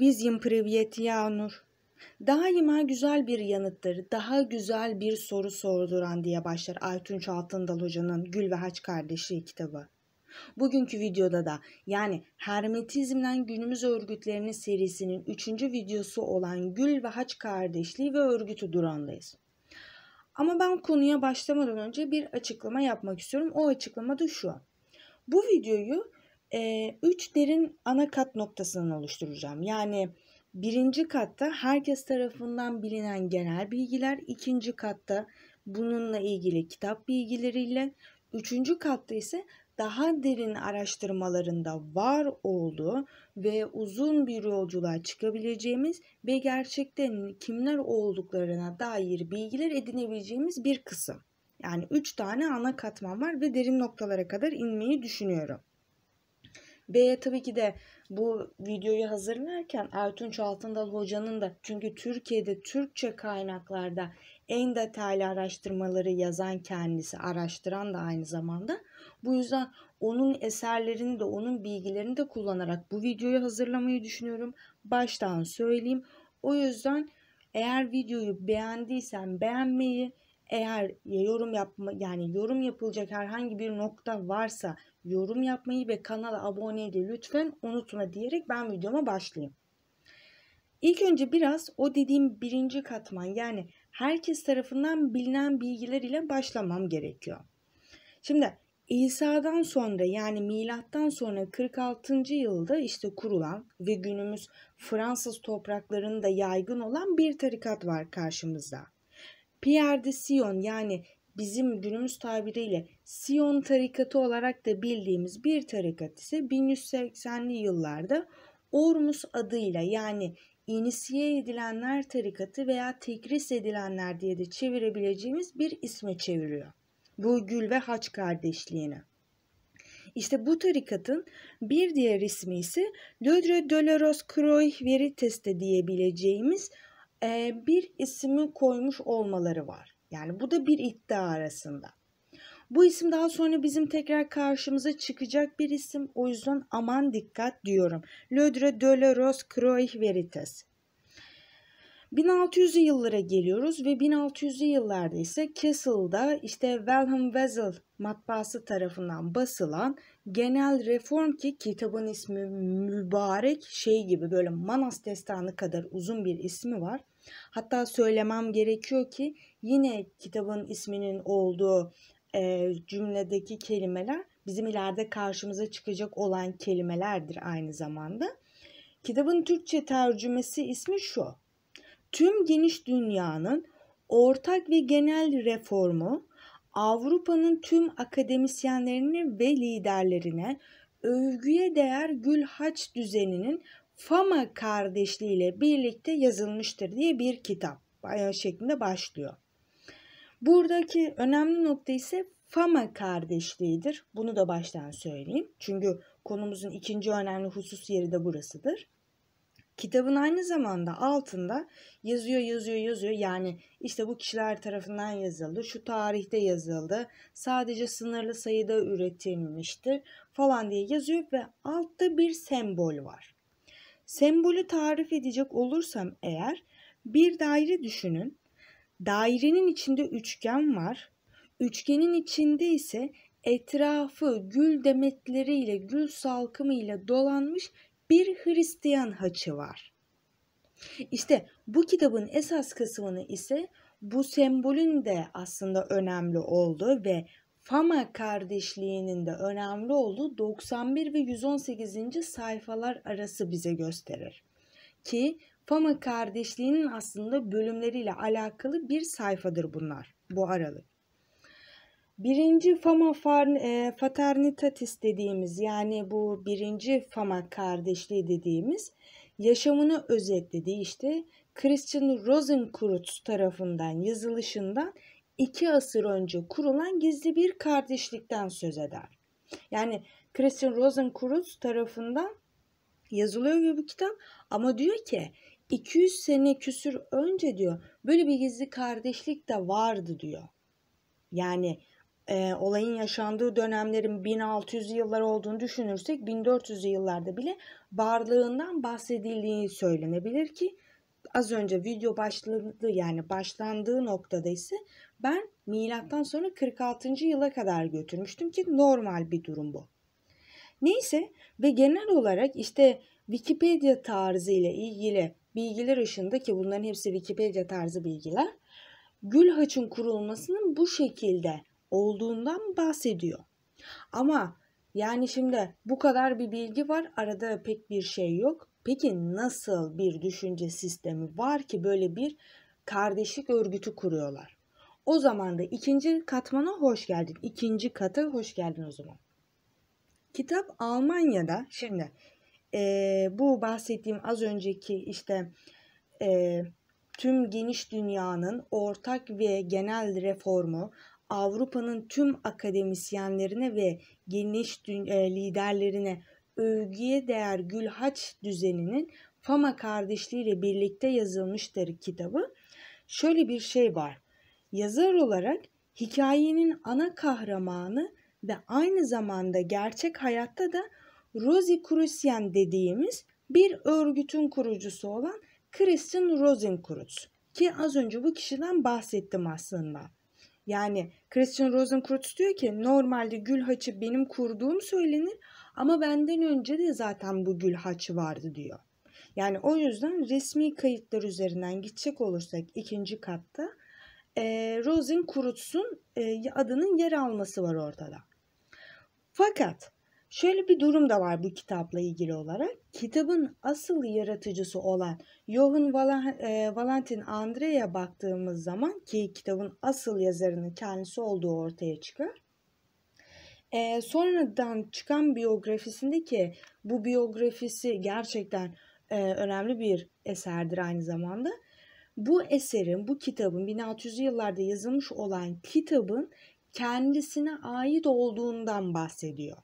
Vizyon privyet yanur. Daima güzel bir yanıttır. daha güzel bir soru sorduran diye başlar Aytunç Altındal Hoca'nın Gül ve Haç Kardeşi kitabı. Bugünkü videoda da yani Hermetizmden Günümüz örgütlerinin serisinin 3. videosu olan Gül ve Haç Kardeşliği ve Örgütü durandayız. Ama ben konuya başlamadan önce bir açıklama yapmak istiyorum. O açıklama da şu. Bu videoyu 3 derin ana kat noktasını oluşturacağım. Yani birinci katta herkes tarafından bilinen genel bilgiler, ikinci katta bununla ilgili kitap bilgileriyle, üçüncü katta ise daha derin araştırmalarında var olduğu ve uzun bir yolculuğa çıkabileceğimiz ve gerçekten kimler olduklarına dair bilgiler edinebileceğimiz bir kısım. Yani 3 tane ana katman var ve derin noktalara kadar inmeyi düşünüyorum. Ve tabii ki de bu videoyu hazırlarken Ertunç Altındal hocanın da çünkü Türkiye'de Türkçe kaynaklarda en detaylı araştırmaları yazan kendisi, araştıran da aynı zamanda. Bu yüzden onun eserlerini de onun bilgilerini de kullanarak bu videoyu hazırlamayı düşünüyorum. Baştan söyleyeyim. O yüzden eğer videoyu beğendiysen beğenmeyi, eğer yorum yapma yani yorum yapılacak herhangi bir nokta varsa yorum yapmayı ve kanala abone de lütfen unutma diyerek ben videoma başlayayım. İlk önce biraz o dediğim birinci katman yani herkes tarafından bilinen bilgiler ile başlamam gerekiyor. Şimdi İsa'dan sonra yani milattan sonra 46. yılda işte kurulan ve günümüz Fransız topraklarında yaygın olan bir tarikat var karşımızda. Pierre de Sion yani bizim günümüz tabiriyle Siyon tarikatı olarak da bildiğimiz bir tarikat ise 1180'li yıllarda Ormus adıyla yani inisiye edilenler tarikatı veya tekris edilenler diye de çevirebileceğimiz bir isme çeviriyor. Bu Gül ve Haç kardeşliğini. İşte bu tarikatın bir diğer ismi ise Lodre Dolores Croix Veritas de diyebileceğimiz bir ismi koymuş olmaları var. Yani bu da bir iddia arasında. Bu isim daha sonra bizim tekrar karşımıza çıkacak bir isim. O yüzden aman dikkat diyorum. Lödre Dolores Croix Veritas. 1600'lü yıllara geliyoruz ve 1600'lü yıllarda ise Kessel'da işte Wilhelm Wessel matbaası tarafından basılan Genel Reform ki kitabın ismi mübarek şey gibi böyle Manas Destanı kadar uzun bir ismi var. Hatta söylemem gerekiyor ki yine kitabın isminin olduğu e, cümledeki kelimeler bizim ileride karşımıza çıkacak olan kelimelerdir aynı zamanda. Kitabın Türkçe tercümesi ismi şu. Tüm geniş dünyanın ortak ve genel reformu Avrupa'nın tüm akademisyenlerini ve liderlerine övgüye değer Gül düzeninin Fama kardeşliğiyle birlikte yazılmıştır diye bir kitap e, şeklinde başlıyor. Buradaki önemli nokta ise Fama kardeşliğidir. Bunu da baştan söyleyeyim. Çünkü konumuzun ikinci önemli husus yeri de burasıdır. Kitabın aynı zamanda altında yazıyor yazıyor yazıyor yani işte bu kişiler tarafından yazıldı, şu tarihte yazıldı, sadece sınırlı sayıda üretilmiştir falan diye yazıyor ve altta bir sembol var. Sembolü tarif edecek olursam eğer bir daire düşünün Dairenin içinde üçgen var. Üçgenin içinde ise etrafı gül demetleriyle, gül salkımıyla dolanmış bir Hristiyan haçı var. İşte bu kitabın esas kısmını ise bu sembolün de aslında önemli olduğu ve Fama kardeşliğinin de önemli olduğu 91 ve 118. sayfalar arası bize gösterir. Ki Pamuk kardeşliğinin aslında bölümleriyle alakalı bir sayfadır bunlar bu aralık. Birinci Fama Fraternitatis e, dediğimiz yani bu birinci Fama kardeşliği dediğimiz yaşamını özetlediği işte Christian Rosenkrutz tarafından yazılışından iki asır önce kurulan gizli bir kardeşlikten söz eder. Yani Christian Rosenkrutz tarafından yazılıyor bu kitap ama diyor ki 200 sene küsür önce diyor böyle bir gizli kardeşlik de vardı diyor. Yani e, olayın yaşandığı dönemlerin 1600 yıllar olduğunu düşünürsek 1400'lü yıllarda bile varlığından bahsedildiği söylenebilir ki az önce video başladı yani başlandığı noktada ise ben milattan sonra 46. yıla kadar götürmüştüm ki normal bir durum bu. Neyse ve genel olarak işte Wikipedia tarzı ile ilgili bilgiler ışığında ki bunların hepsi Wikipedia tarzı bilgiler. Gülhaç'ın kurulmasının bu şekilde olduğundan bahsediyor. Ama yani şimdi bu kadar bir bilgi var arada pek bir şey yok. Peki nasıl bir düşünce sistemi var ki böyle bir kardeşlik örgütü kuruyorlar? O zaman da ikinci katmana hoş geldin. İkinci katı hoş geldin o zaman. Kitap Almanya'da şimdi e, bu bahsettiğim az önceki işte e, tüm geniş dünyanın ortak ve genel reformu Avrupa'nın tüm akademisyenlerine ve geniş e, liderlerine övgüye değer Gülhaç düzeninin Fama kardeşliğiyle birlikte yazılmıştır kitabı. Şöyle bir şey var. Yazar olarak hikayenin ana kahramanı ve aynı zamanda gerçek hayatta da Rosie Krusyen dediğimiz bir örgütün kurucusu olan Kristin Rosenkrutz ki az önce bu kişiden bahsettim aslında. Yani Christian Rosenkrutz diyor ki normalde gül haçı benim kurduğum söylenir ama benden önce de zaten bu gül haçı vardı diyor. Yani o yüzden resmi kayıtlar üzerinden gidecek olursak ikinci katta e, Rosenkruz'un e, adının yer alması var ortada. Fakat Şöyle bir durum da var bu kitapla ilgili olarak. Kitabın asıl yaratıcısı olan Johann e, Valentin Andre'ye baktığımız zaman ki kitabın asıl yazarının kendisi olduğu ortaya çıkıyor. E, sonradan çıkan biyografisinde ki bu biyografisi gerçekten e, önemli bir eserdir aynı zamanda. Bu eserin, bu kitabın 1600'lü yıllarda yazılmış olan kitabın kendisine ait olduğundan bahsediyor.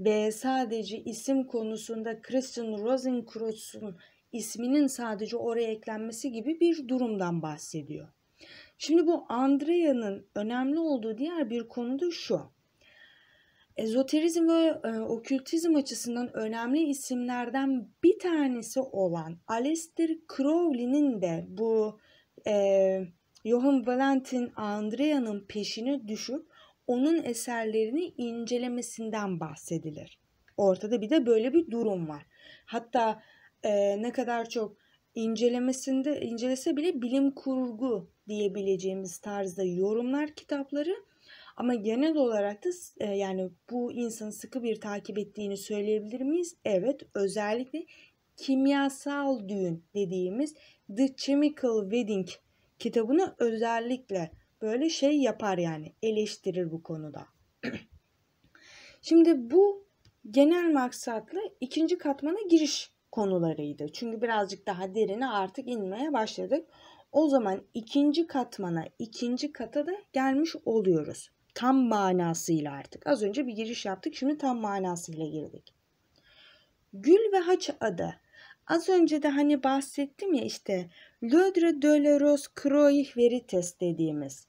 B. Sadece isim konusunda Christian Rosenkreuz'un isminin sadece oraya eklenmesi gibi bir durumdan bahsediyor. Şimdi bu Andrea'nın önemli olduğu diğer bir konu da şu. Ezoterizm ve e, okültizm açısından önemli isimlerden bir tanesi olan Aleister Crowley'nin de bu e, Johann Valentin Andrea'nın peşini düşüp onun eserlerini incelemesinden bahsedilir. Ortada bir de böyle bir durum var. Hatta e, ne kadar çok incelemesinde incelese bile bilim kurgu diyebileceğimiz tarzda yorumlar kitapları ama genel olarak da e, yani bu insanı sıkı bir takip ettiğini söyleyebilir miyiz? Evet, özellikle kimyasal düğün dediğimiz The Chemical Wedding kitabını özellikle böyle şey yapar yani eleştirir bu konuda. Şimdi bu genel maksatlı ikinci katmana giriş konularıydı. Çünkü birazcık daha derine artık inmeye başladık. O zaman ikinci katmana, ikinci kata da gelmiş oluyoruz. Tam manasıyla artık. Az önce bir giriş yaptık. Şimdi tam manasıyla girdik. Gül ve Haç adı. Az önce de hani bahsettim ya işte Lödre de la Veritas dediğimiz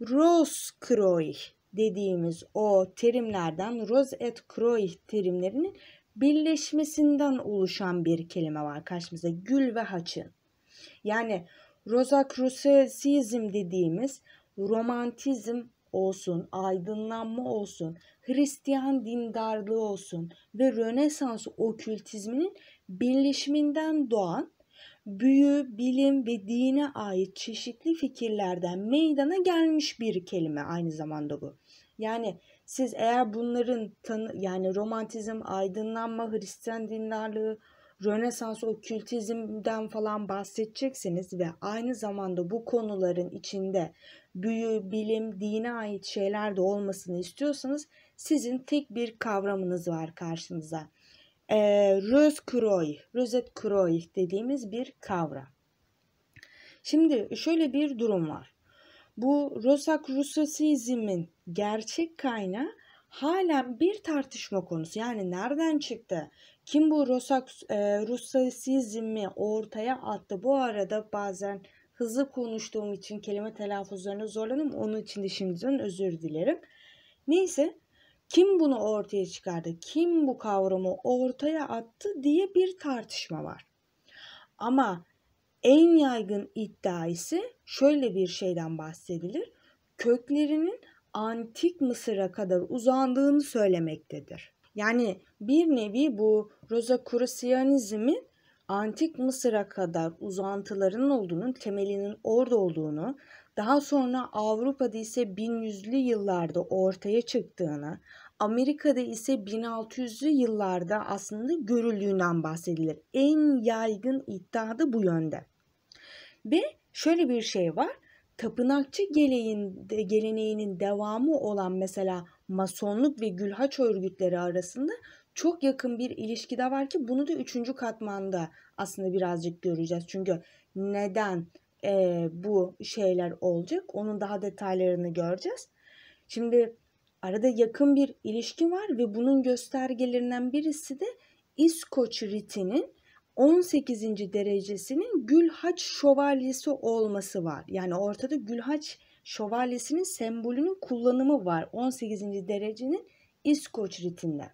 Rose-Croix dediğimiz o terimlerden Rose et Croix terimlerinin birleşmesinden oluşan bir kelime var karşımıza. Gül ve haçın. Yani Rosakrucesizm dediğimiz romantizm olsun, aydınlanma olsun, Hristiyan dindarlığı olsun ve Rönesans okültizminin birleşiminden doğan büyü, bilim ve dine ait çeşitli fikirlerden meydana gelmiş bir kelime aynı zamanda bu. Yani siz eğer bunların tanı yani romantizm, aydınlanma, Hristiyan dindarlığı, Rönesans okültizmden falan bahsedeceksiniz ve aynı zamanda bu konuların içinde büyü, bilim, dine ait şeyler de olmasını istiyorsanız sizin tek bir kavramınız var karşınıza e, ee, Röskroy, Rosetkroy dediğimiz bir kavram. Şimdi şöyle bir durum var. Bu Rosak Rusasizm'in gerçek kaynağı halen bir tartışma konusu. Yani nereden çıktı? Kim bu Rosak e, Rusasizm'i ortaya attı? Bu arada bazen hızlı konuştuğum için kelime telaffuzlarına zorlanım. Onun için de şimdiden özür dilerim. Neyse kim bunu ortaya çıkardı? Kim bu kavramı ortaya attı diye bir tartışma var. Ama en yaygın iddia ise şöyle bir şeyden bahsedilir. Köklerinin antik Mısır'a kadar uzandığını söylemektedir. Yani bir nevi bu Rosacrucianizmin antik Mısır'a kadar uzantılarının olduğunu, temelinin orada olduğunu, daha sonra Avrupa'da ise 1100'lü yıllarda ortaya çıktığını, Amerika'da ise 1600'lü yıllarda aslında görüldüğünden bahsedilir. En yaygın iddia da bu yönde. Ve şöyle bir şey var. Tapınakçı geleğin, geleneğinin devamı olan mesela masonluk ve gülhaç örgütleri arasında çok yakın bir ilişki de var ki bunu da üçüncü katmanda aslında birazcık göreceğiz. Çünkü neden e, bu şeyler olacak. Onun daha detaylarını göreceğiz. Şimdi arada yakın bir ilişki var ve bunun göstergelerinden birisi de İskoç ritinin 18. derecesinin Gülhaç şövalyesi olması var. Yani ortada Gülhaç şövalyesinin sembolünün kullanımı var 18. derecenin İskoç ritinde.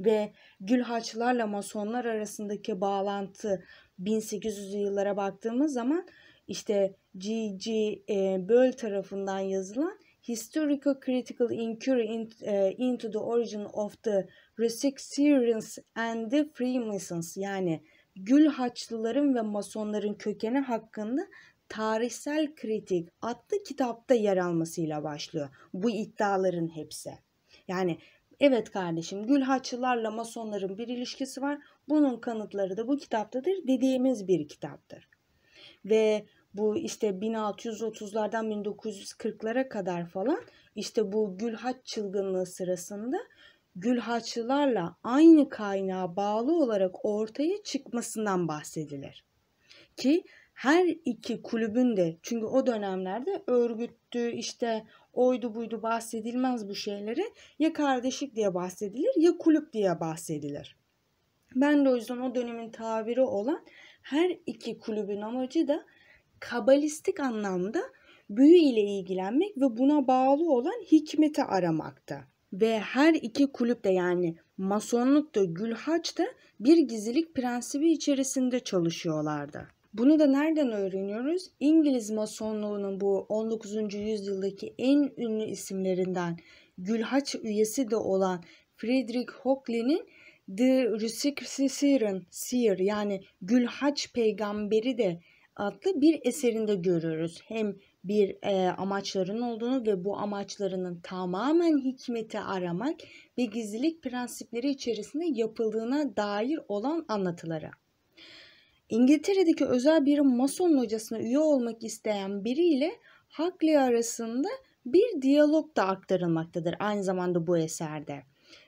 Ve Gülhaçlarla masonlar arasındaki bağlantı 1800'lü yıllara baktığımız zaman işte G.G. E, Böll tarafından yazılan Historical critical Inquiry e, into the Origin of the Rosicrucians and the Freemasons yani Gül Haçlıların ve Masonların kökeni hakkında tarihsel kritik adlı kitapta yer almasıyla başlıyor bu iddiaların hepsi. Yani evet kardeşim Gül Haçlılarla Masonların bir ilişkisi var bunun kanıtları da bu kitaptadır dediğimiz bir kitaptır. Ve bu işte 1630'lardan 1940'lara kadar falan işte bu Gülhaç çılgınlığı sırasında Gülhaçlılarla aynı kaynağa bağlı olarak ortaya çıkmasından bahsedilir. Ki her iki kulübün de çünkü o dönemlerde örgüttü işte oydu buydu bahsedilmez bu şeyleri ya kardeşlik diye bahsedilir ya kulüp diye bahsedilir. Ben de o yüzden o dönemin tabiri olan her iki kulübün amacı da kabalistik anlamda büyü ile ilgilenmek ve buna bağlı olan hikmeti aramakta. Ve her iki kulüp de yani masonluk da gülhaç da bir gizlilik prensibi içerisinde çalışıyorlardı. Bunu da nereden öğreniyoruz? İngiliz masonluğunun bu 19. yüzyıldaki en ünlü isimlerinden Gülhaç üyesi de olan Friedrich Hockley'nin The Cruciferum Seer yani Gülhaç Peygamberi de adlı bir eserinde görüyoruz. Hem bir e, amaçların olduğunu ve bu amaçlarının tamamen hikmeti aramak ve gizlilik prensipleri içerisinde yapıldığına dair olan anlatılara. İngiltere'deki özel bir mason hocasına üye olmak isteyen biriyle Huckley arasında bir diyalog da aktarılmaktadır aynı zamanda bu eserde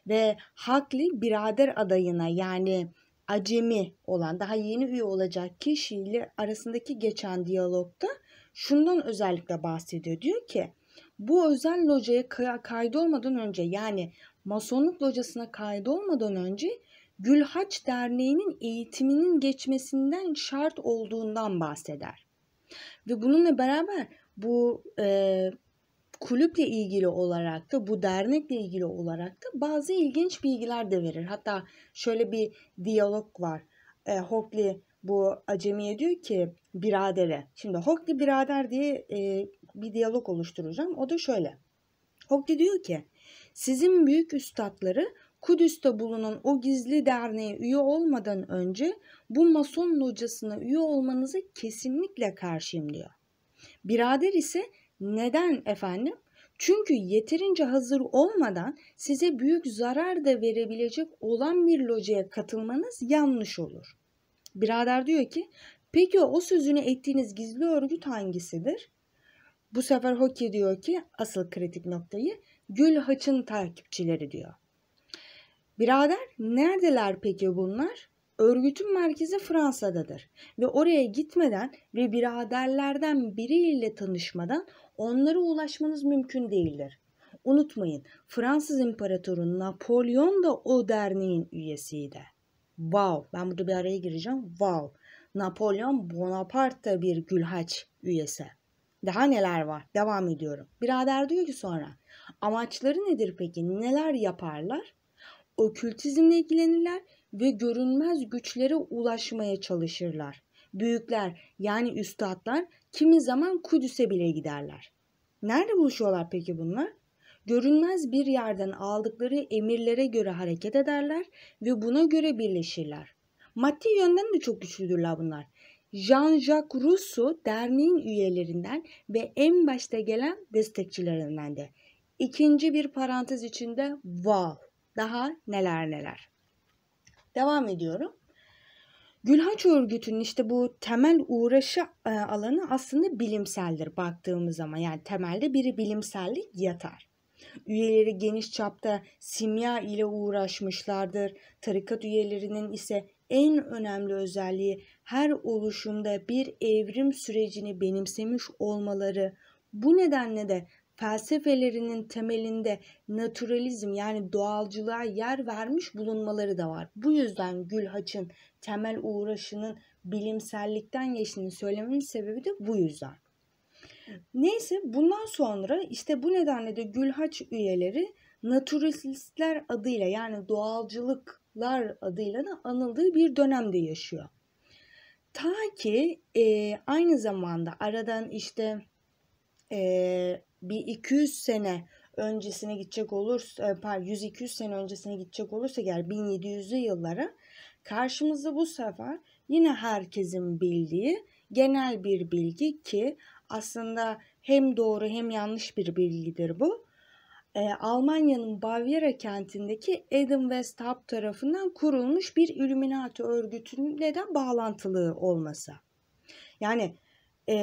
ve hakli birader adayına yani acemi olan daha yeni üye olacak kişiyle arasındaki geçen diyalogda şundan özellikle bahsediyor. Diyor ki bu özel locaya kaydolmadan önce yani masonluk locasına kaydolmadan önce Gülhaç Derneği'nin eğitiminin geçmesinden şart olduğundan bahseder. Ve bununla beraber bu e, kulüple ilgili olarak da bu dernekle ilgili olarak da bazı ilginç bilgiler de verir. Hatta şöyle bir diyalog var. E, Hockley bu acemiye diyor ki biradere. Şimdi Hockley birader diye e, bir diyalog oluşturacağım. O da şöyle. Hockley diyor ki sizin büyük üstadları Kudüs'te bulunan o gizli derneğe üye olmadan önce bu mason locasına üye olmanızı kesinlikle karşıyım diyor. Birader ise neden efendim? Çünkü yeterince hazır olmadan size büyük zarar da verebilecek olan bir locaya katılmanız yanlış olur. Birader diyor ki peki o sözünü ettiğiniz gizli örgüt hangisidir? Bu sefer Hoki diyor ki asıl kritik noktayı Gül Haç'ın takipçileri diyor. Birader neredeler peki bunlar? Örgütün merkezi Fransa'dadır ve oraya gitmeden ve biraderlerden biriyle tanışmadan onlara ulaşmanız mümkün değildir. Unutmayın Fransız İmparatoru Napolyon da o derneğin üyesiydi. Wow ben burada bir araya gireceğim. Wow Napolyon Bonaparte da bir Gülhaç üyesi. Daha neler var? Devam ediyorum. Birader diyor ki sonra amaçları nedir peki? Neler yaparlar? Okültizmle ilgilenirler ve görünmez güçlere ulaşmaya çalışırlar büyükler yani üstadlar kimi zaman Kudüs'e bile giderler. Nerede buluşuyorlar peki bunlar? Görünmez bir yerden aldıkları emirlere göre hareket ederler ve buna göre birleşirler. Maddi yönden de çok güçlüdürler bunlar. Jean-Jacques Rousseau derneğin üyelerinden ve en başta gelen destekçilerinden de. İkinci bir parantez içinde wow daha neler neler. Devam ediyorum. Gülhaç örgütünün işte bu temel uğraşı e, alanı aslında bilimseldir baktığımız zaman. Yani temelde biri bilimsellik yatar. Üyeleri geniş çapta simya ile uğraşmışlardır. Tarikat üyelerinin ise en önemli özelliği her oluşumda bir evrim sürecini benimsemiş olmaları. Bu nedenle de felsefelerinin temelinde naturalizm yani doğalcılığa yer vermiş bulunmaları da var. Bu yüzden Gülhaç'ın temel uğraşının bilimsellikten geçtiğini söylememin sebebi de bu yüzden. Neyse bundan sonra işte bu nedenle de Gülhaç üyeleri naturalistler adıyla yani doğalcılıklar adıyla da anıldığı bir dönemde yaşıyor. Ta ki e, aynı zamanda aradan işte e, bir 200 sene öncesine gidecek olursa, 100-200 e, sene öncesine gidecek olursa gel 1700'lü yıllara Karşımızda bu sefer yine herkesin bildiği genel bir bilgi ki aslında hem doğru hem yanlış bir bilgidir bu. E, Almanya'nın Bavyera kentindeki Adam Westhab tarafından kurulmuş bir Illuminati örgütüyle de bağlantılı olması. Yani e,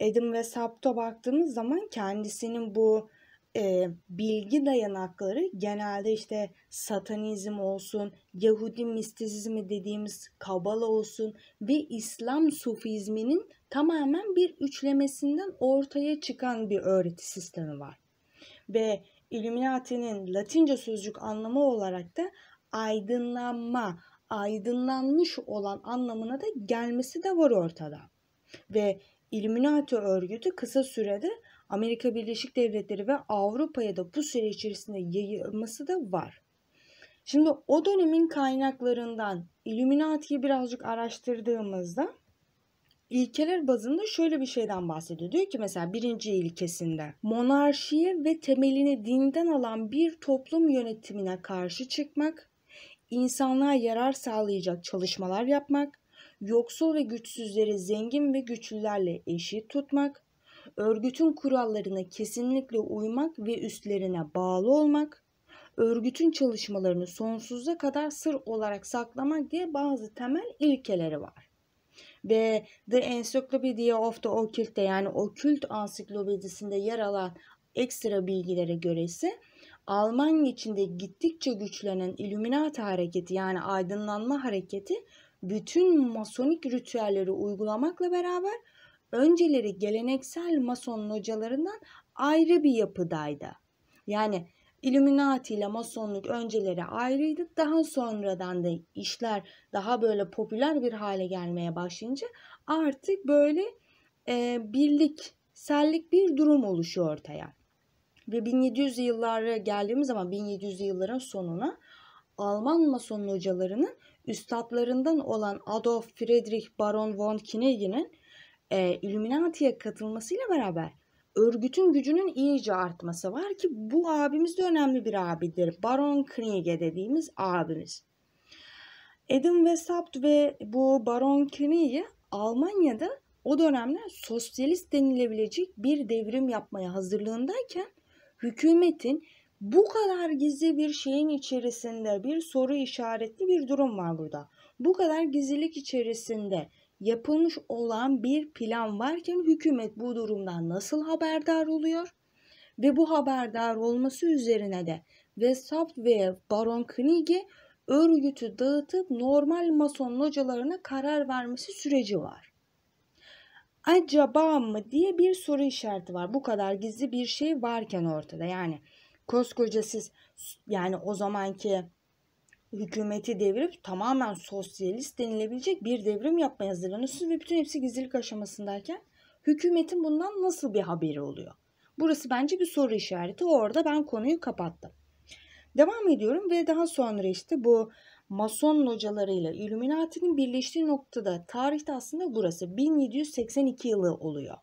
Adam Westhab'da baktığımız zaman kendisinin bu e, bilgi dayanakları genelde işte satanizm olsun, Yahudi mistizmi dediğimiz kabala olsun ve İslam sufizminin tamamen bir üçlemesinden ortaya çıkan bir öğreti sistemi var. Ve Illuminati'nin Latince sözcük anlamı olarak da aydınlanma, aydınlanmış olan anlamına da gelmesi de var ortada. Ve Illuminati örgütü kısa sürede Amerika Birleşik Devletleri ve Avrupa'ya da bu süre içerisinde yayılması da var. Şimdi o dönemin kaynaklarından Illuminati'yi birazcık araştırdığımızda ilkeler bazında şöyle bir şeyden bahsediyor. Diyor ki mesela birinci ilkesinde monarşiye ve temelini dinden alan bir toplum yönetimine karşı çıkmak, insanlığa yarar sağlayacak çalışmalar yapmak, yoksul ve güçsüzleri zengin ve güçlülerle eşit tutmak, örgütün kurallarına kesinlikle uymak ve üstlerine bağlı olmak, örgütün çalışmalarını sonsuza kadar sır olarak saklamak diye bazı temel ilkeleri var. Ve The Encyclopedia of the Occult'te yani okült ansiklopedisinde yer alan ekstra bilgilere göre ise Almanya içinde gittikçe güçlenen Illuminati hareketi yani aydınlanma hareketi bütün masonik ritüelleri uygulamakla beraber önceleri geleneksel mason hocalarından ayrı bir yapıdaydı. Yani Illuminati ile masonluk önceleri ayrıydı. Daha sonradan da işler daha böyle popüler bir hale gelmeye başlayınca artık böyle e, birliksellik bir durum oluşuyor ortaya. Ve 1700 yıllara geldiğimiz zaman 1700 yılların sonuna Alman mason hocalarının üstadlarından olan Adolf Friedrich Baron von Kinegin'in e, Illuminati'ye katılmasıyla beraber örgütün gücünün iyice artması var ki bu abimiz de önemli bir abidir. Baron Kriege dediğimiz abimiz. Adam Weishaupt ve bu Baron Kriege Almanya'da o dönemde sosyalist denilebilecek bir devrim yapmaya hazırlığındayken hükümetin bu kadar gizli bir şeyin içerisinde bir soru işaretli bir durum var burada. Bu kadar gizlilik içerisinde yapılmış olan bir plan varken hükümet bu durumdan nasıl haberdar oluyor? Ve bu haberdar olması üzerine de Westhoff ve Baron Knigge örgütü dağıtıp normal mason localarına karar vermesi süreci var. Acaba mı diye bir soru işareti var. Bu kadar gizli bir şey varken ortada yani koskoca siz yani o zamanki hükümeti devirip tamamen sosyalist denilebilecek bir devrim yapmaya hazırlanıyorsunuz ve bütün hepsi gizlilik aşamasındayken hükümetin bundan nasıl bir haberi oluyor? Burası bence bir soru işareti. Orada ben konuyu kapattım. Devam ediyorum ve daha sonra işte bu Mason hocalarıyla Illuminati'nin birleştiği noktada tarihte aslında burası 1782 yılı oluyor.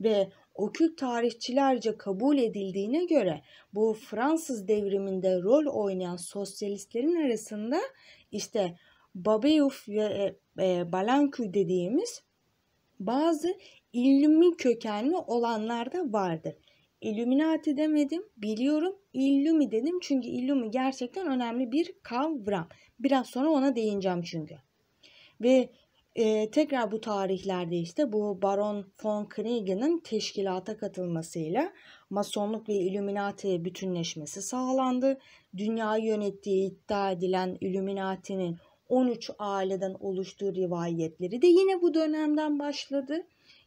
Ve okült tarihçilerce kabul edildiğine göre bu Fransız devriminde rol oynayan sosyalistlerin arasında işte Babeuf ve e, e Balancu dediğimiz bazı ilmi kökenli olanlar da vardır. Illuminati demedim biliyorum Illumi dedim çünkü Illumi gerçekten önemli bir kavram. Biraz sonra ona değineceğim çünkü. Ve ee, tekrar bu tarihlerde işte bu Baron von Kriegen'in teşkilata katılmasıyla Masonluk ve Illuminati bütünleşmesi sağlandı. Dünyayı yönettiği iddia edilen Illuminati'nin 13 aileden oluştuğu rivayetleri de yine bu dönemden başladı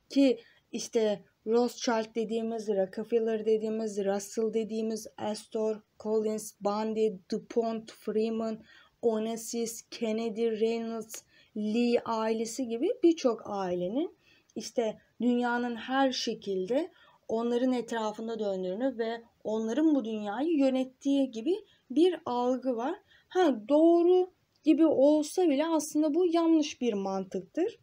ki işte Rothschild dediğimiz, Rockefeller dediğimiz, Russell dediğimiz, Astor, Collins, Bundy, DuPont, Freeman, Onassis, Kennedy, Reynolds, Lee ailesi gibi birçok ailenin işte dünyanın her şekilde onların etrafında döndüğünü ve onların bu dünyayı yönettiği gibi bir algı var. Ha doğru gibi olsa bile aslında bu yanlış bir mantıktır.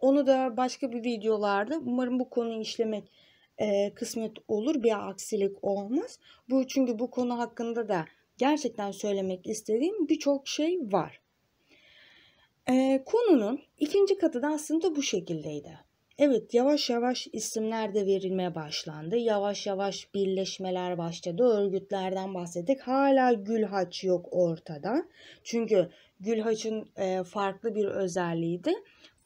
Onu da başka bir videolarda umarım bu konuyu işlemek e, kısmet olur. Bir aksilik olmaz. Bu çünkü bu konu hakkında da gerçekten söylemek istediğim birçok şey var. Ee, konunun ikinci katı da aslında bu şekildeydi. Evet yavaş yavaş isimler de verilmeye başlandı. Yavaş yavaş birleşmeler başladı. Örgütlerden bahsettik. Hala Gülhaç yok ortada. Çünkü Gülhaç'ın e, farklı bir özelliğiydi.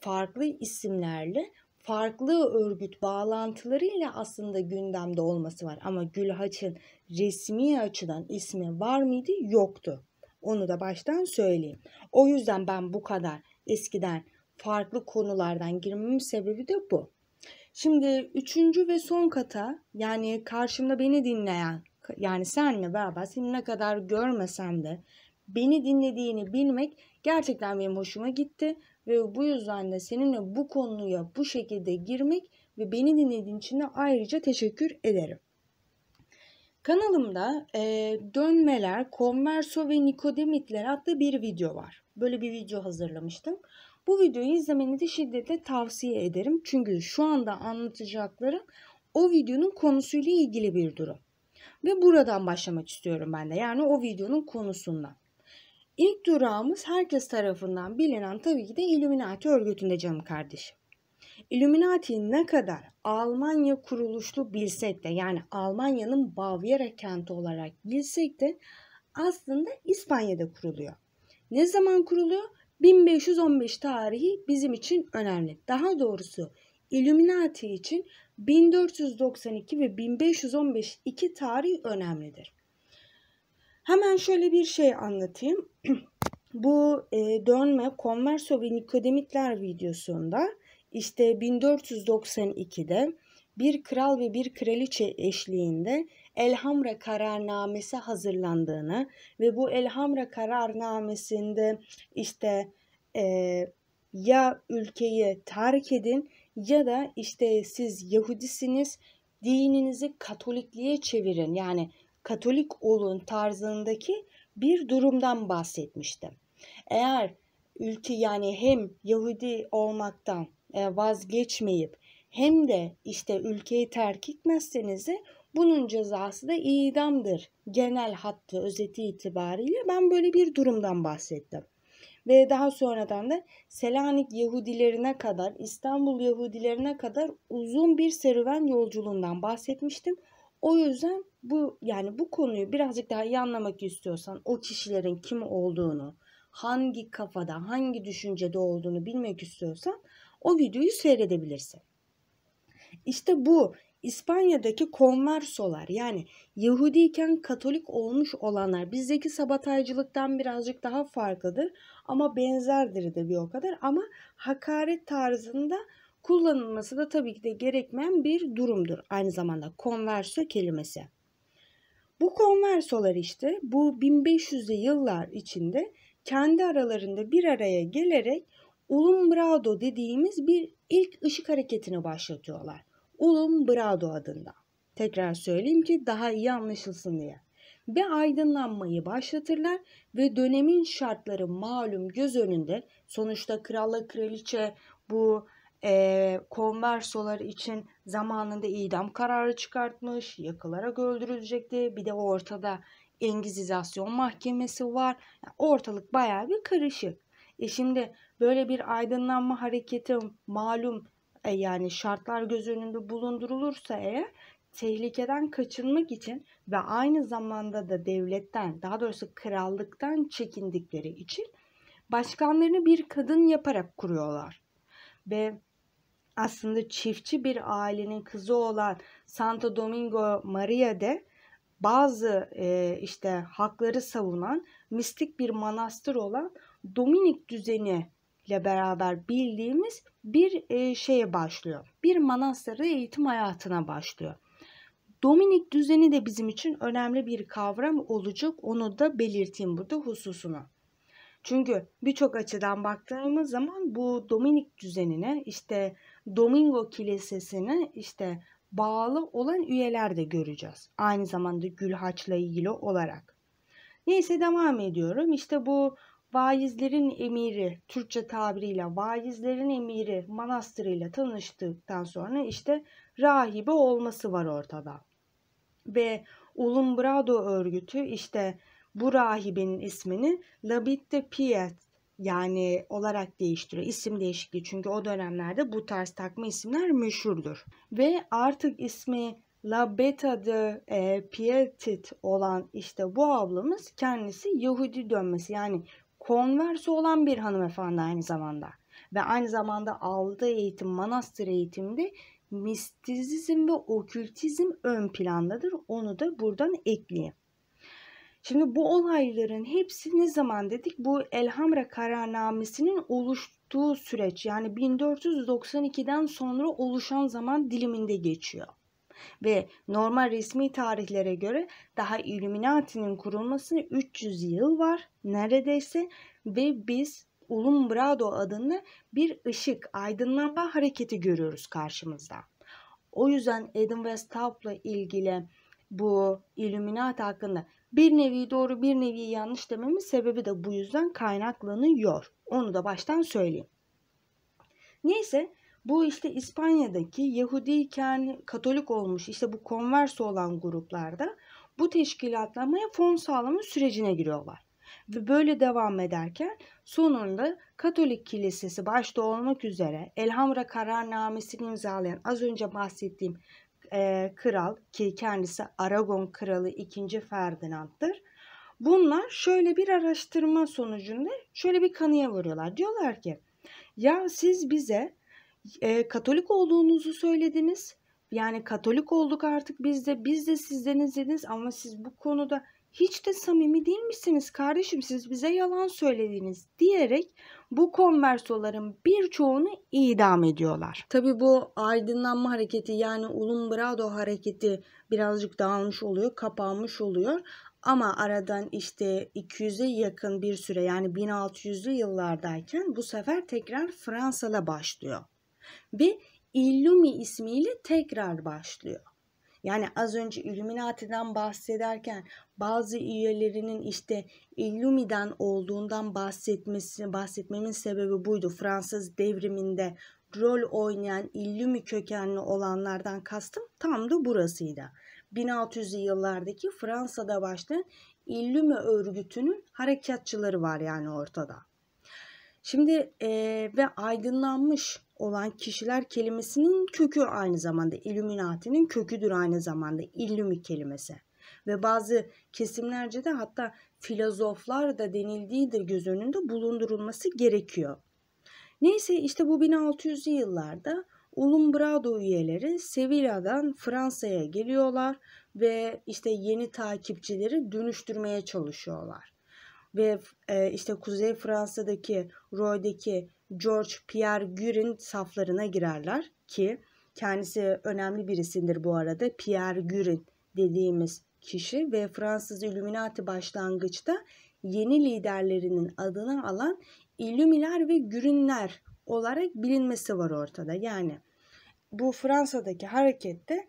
Farklı isimlerle farklı örgüt bağlantılarıyla aslında gündemde olması var. Ama Gülhaç'ın resmi açıdan ismi var mıydı? Yoktu. Onu da baştan söyleyeyim. O yüzden ben bu kadar eskiden farklı konulardan girmemin sebebi de bu. Şimdi üçüncü ve son kata yani karşımda beni dinleyen yani senle beraber seni ne kadar görmesem de beni dinlediğini bilmek gerçekten benim hoşuma gitti ve bu yüzden de seninle bu konuya bu şekilde girmek ve beni dinlediğin için de ayrıca teşekkür ederim. Kanalımda e, dönmeler, konverso ve nikodemitler adlı bir video var. Böyle bir video hazırlamıştım. Bu videoyu izlemenizi şiddetle tavsiye ederim. Çünkü şu anda anlatacaklarım o videonun konusuyla ilgili bir durum. Ve buradan başlamak istiyorum ben de. Yani o videonun konusundan. İlk durağımız herkes tarafından bilinen tabii ki de Illuminati örgütünde canım kardeşim. Illuminati ne kadar Almanya kuruluşlu bilsek de yani Almanya'nın Bavyera kenti olarak bilsek de aslında İspanya'da kuruluyor. Ne zaman kuruluyor? 1515 tarihi bizim için önemli. Daha doğrusu Illuminati için 1492 ve 1515 iki tarih önemlidir. Hemen şöyle bir şey anlatayım. Bu e, dönme Konverso ve Nikodemitler videosunda işte 1492'de bir kral ve bir kraliçe eşliğinde Elhamra kararnamesi hazırlandığını ve bu Elhamra kararnamesinde işte e, ya ülkeyi terk edin ya da işte siz Yahudisiniz dininizi Katolikliğe çevirin yani Katolik olun tarzındaki bir durumdan bahsetmişti. Eğer ülke yani hem Yahudi olmaktan e, vazgeçmeyip hem de işte ülkeyi terk etmezseniz de bunun cezası da idamdır. Genel hattı özeti itibariyle ben böyle bir durumdan bahsettim. Ve daha sonradan da Selanik Yahudilerine kadar, İstanbul Yahudilerine kadar uzun bir serüven yolculuğundan bahsetmiştim. O yüzden bu yani bu konuyu birazcık daha iyi anlamak istiyorsan o kişilerin kim olduğunu, hangi kafada, hangi düşüncede olduğunu bilmek istiyorsan o videoyu seyredebilirsin. İşte bu İspanya'daki konversolar yani Yahudiyken Katolik olmuş olanlar bizdeki sabataycılıktan birazcık daha farklıdır ama benzerdir de bir o kadar ama hakaret tarzında kullanılması da tabii ki de gerekmeyen bir durumdur. Aynı zamanda konverso kelimesi. Bu konversolar işte bu 1500'lü yıllar içinde kendi aralarında bir araya gelerek Ulumbrado dediğimiz bir ilk ışık hareketini başlatıyorlar. Ulumbrado adında. Tekrar söyleyeyim ki daha iyi anlaşılsın diye. Ve aydınlanmayı başlatırlar ve dönemin şartları malum göz önünde. Sonuçta kralla kraliçe bu e, konversolar için zamanında idam kararı çıkartmış, yakılarak öldürülecekti. Bir de ortada Engizizasyon mahkemesi var. Yani ortalık bayağı bir karışık. E şimdi böyle bir aydınlanma hareketi malum e, yani şartlar göz önünde bulundurulursa eğer tehlikeden kaçınmak için ve aynı zamanda da devletten daha doğrusu krallıktan çekindikleri için başkanlarını bir kadın yaparak kuruyorlar. Ve aslında çiftçi bir ailenin kızı olan Santo Domingo Maria de bazı e, işte hakları savunan mistik bir manastır olan Dominik düzeni ile beraber bildiğimiz bir e, şeye başlıyor. Bir manastırda eğitim hayatına başlıyor. Dominik düzeni de bizim için önemli bir kavram olacak. Onu da belirteyim burada hususunu. Çünkü birçok açıdan baktığımız zaman bu Dominik düzenine işte Domingo kilisesine işte bağlı olan üyeler de göreceğiz. Aynı zamanda Gülhaç'la ilgili olarak. Neyse devam ediyorum. İşte bu vaizlerin emiri, Türkçe tabiriyle vaizlerin emiri manastırıyla tanıştıktan sonra işte rahibe olması var ortada. Ve Ulumbrado örgütü işte bu rahibenin ismini Labitte Piet yani olarak değiştiriyor. İsim değişikliği çünkü o dönemlerde bu tarz takma isimler meşhurdur. Ve artık ismi La Beta de e, Pietit olan işte bu ablamız kendisi Yahudi dönmesi yani konversi olan bir hanımefendi aynı zamanda. Ve aynı zamanda aldığı eğitim manastır eğitimde mistizizm ve okültizm ön plandadır. Onu da buradan ekleyeyim. Şimdi bu olayların hepsi ne zaman dedik? Bu Elhamra kararnamesinin oluştuğu süreç yani 1492'den sonra oluşan zaman diliminde geçiyor ve normal resmi tarihlere göre daha Illuminati'nin kurulmasına 300 yıl var neredeyse ve biz Ulumbrado adında bir ışık aydınlanma hareketi görüyoruz karşımızda. O yüzden Adam Westhoff'la ilgili bu Illuminati hakkında bir nevi doğru bir nevi yanlış dememin sebebi de bu yüzden kaynaklanıyor. Onu da baştan söyleyeyim. Neyse bu işte İspanya'daki Yahudiyken Katolik olmuş işte bu konverso olan gruplarda bu teşkilatlamaya fon sağlama sürecine giriyorlar. Ve böyle devam ederken sonunda Katolik Kilisesi başta olmak üzere Elhamra kararnamesini imzalayan az önce bahsettiğim e, kral ki kendisi Aragon kralı 2. Ferdinand'dır. Bunlar şöyle bir araştırma sonucunda şöyle bir kanıya varıyorlar. Diyorlar ki ya siz bize e, Katolik olduğunuzu söylediniz. Yani Katolik olduk artık biz de biz de sizdeniz dediniz ama siz bu konuda hiç de samimi değil misiniz kardeşim siz bize yalan söylediniz diyerek bu konversoların birçoğunu idam ediyorlar. Tabi bu aydınlanma hareketi yani Ulumbrado hareketi birazcık dağılmış oluyor, kapanmış oluyor. Ama aradan işte 200'e yakın bir süre yani 1600'lü yıllardayken bu sefer tekrar Fransa'la başlıyor ve Illumi ismiyle tekrar başlıyor. Yani az önce Illuminati'den bahsederken bazı üyelerinin işte Illumi'den olduğundan bahsetmesi, bahsetmemin sebebi buydu. Fransız devriminde rol oynayan Illumi kökenli olanlardan kastım tam da burasıydı. 1600'lü yıllardaki Fransa'da başlayan Illumi örgütünün harekatçıları var yani ortada. Şimdi e, ve aydınlanmış olan kişiler kelimesinin kökü aynı zamanda Illuminati'nin köküdür aynı zamanda illumi kelimesi. Ve bazı kesimlerce de hatta filozoflar da denildiği de göz önünde bulundurulması gerekiyor. Neyse işte bu 1600'lü yıllarda Ulumbrado üyeleri Sevilla'dan Fransa'ya geliyorlar ve işte yeni takipçileri dönüştürmeye çalışıyorlar ve e, işte Kuzey Fransa'daki Roy'deki George Pierre Gurin saflarına girerler ki kendisi önemli birisindir bu arada. Pierre Gurin dediğimiz kişi ve Fransız Illuminati başlangıçta yeni liderlerinin adını alan Illumiler ve Gürinler olarak bilinmesi var ortada. Yani bu Fransa'daki harekette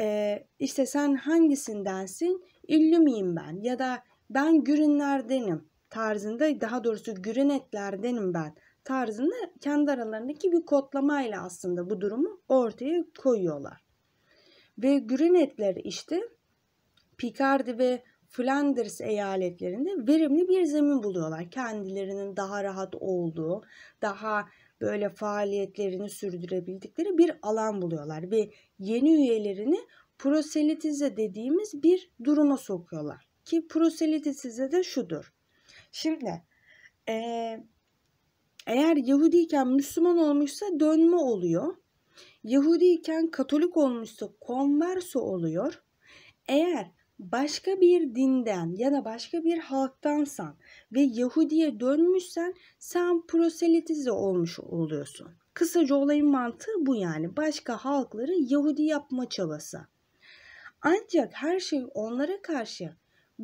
e, işte sen hangisindensin? Illumiyim ben ya da ben gürünlerdenim tarzında daha doğrusu Grünetlerdenim ben tarzında kendi aralarındaki bir kodlamayla aslında bu durumu ortaya koyuyorlar. Ve Grünetler işte Picardy ve Flanders eyaletlerinde verimli bir zemin buluyorlar. Kendilerinin daha rahat olduğu, daha böyle faaliyetlerini sürdürebildikleri bir alan buluyorlar ve yeni üyelerini proselitize dediğimiz bir duruma sokuyorlar. Ki proseliti de şudur. Şimdi e, eğer Yahudiyken Müslüman olmuşsa dönme oluyor. Yahudiyken Katolik olmuşsa konverso oluyor. Eğer başka bir dinden ya da başka bir halktansan ve Yahudi'ye dönmüşsen sen proselitize olmuş oluyorsun. Kısaca olayın mantığı bu yani. Başka halkları Yahudi yapma çabası. Ancak her şey onlara karşı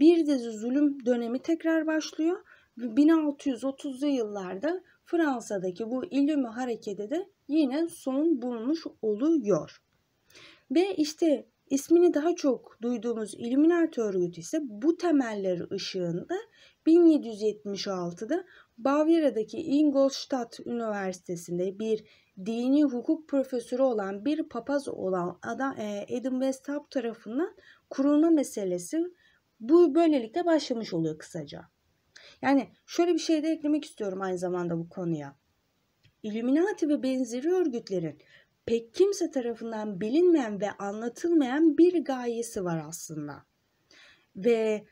bir de zulüm dönemi tekrar başlıyor. 1630'lu yıllarda Fransa'daki bu İllümü hareketi de yine son bulmuş oluyor. Ve işte ismini daha çok duyduğumuz İlluminati örgütü ise bu temelleri ışığında 1776'da Bavyera'daki Ingolstadt Üniversitesi'nde bir dini hukuk profesörü olan bir papaz olan Adam, Adam Westhap tarafından kurulma meselesi bu böylelikle başlamış oluyor kısaca. Yani şöyle bir şey de eklemek istiyorum aynı zamanda bu konuya. Illuminati ve benzeri örgütlerin pek kimse tarafından bilinmeyen ve anlatılmayan bir gayesi var aslında. Ve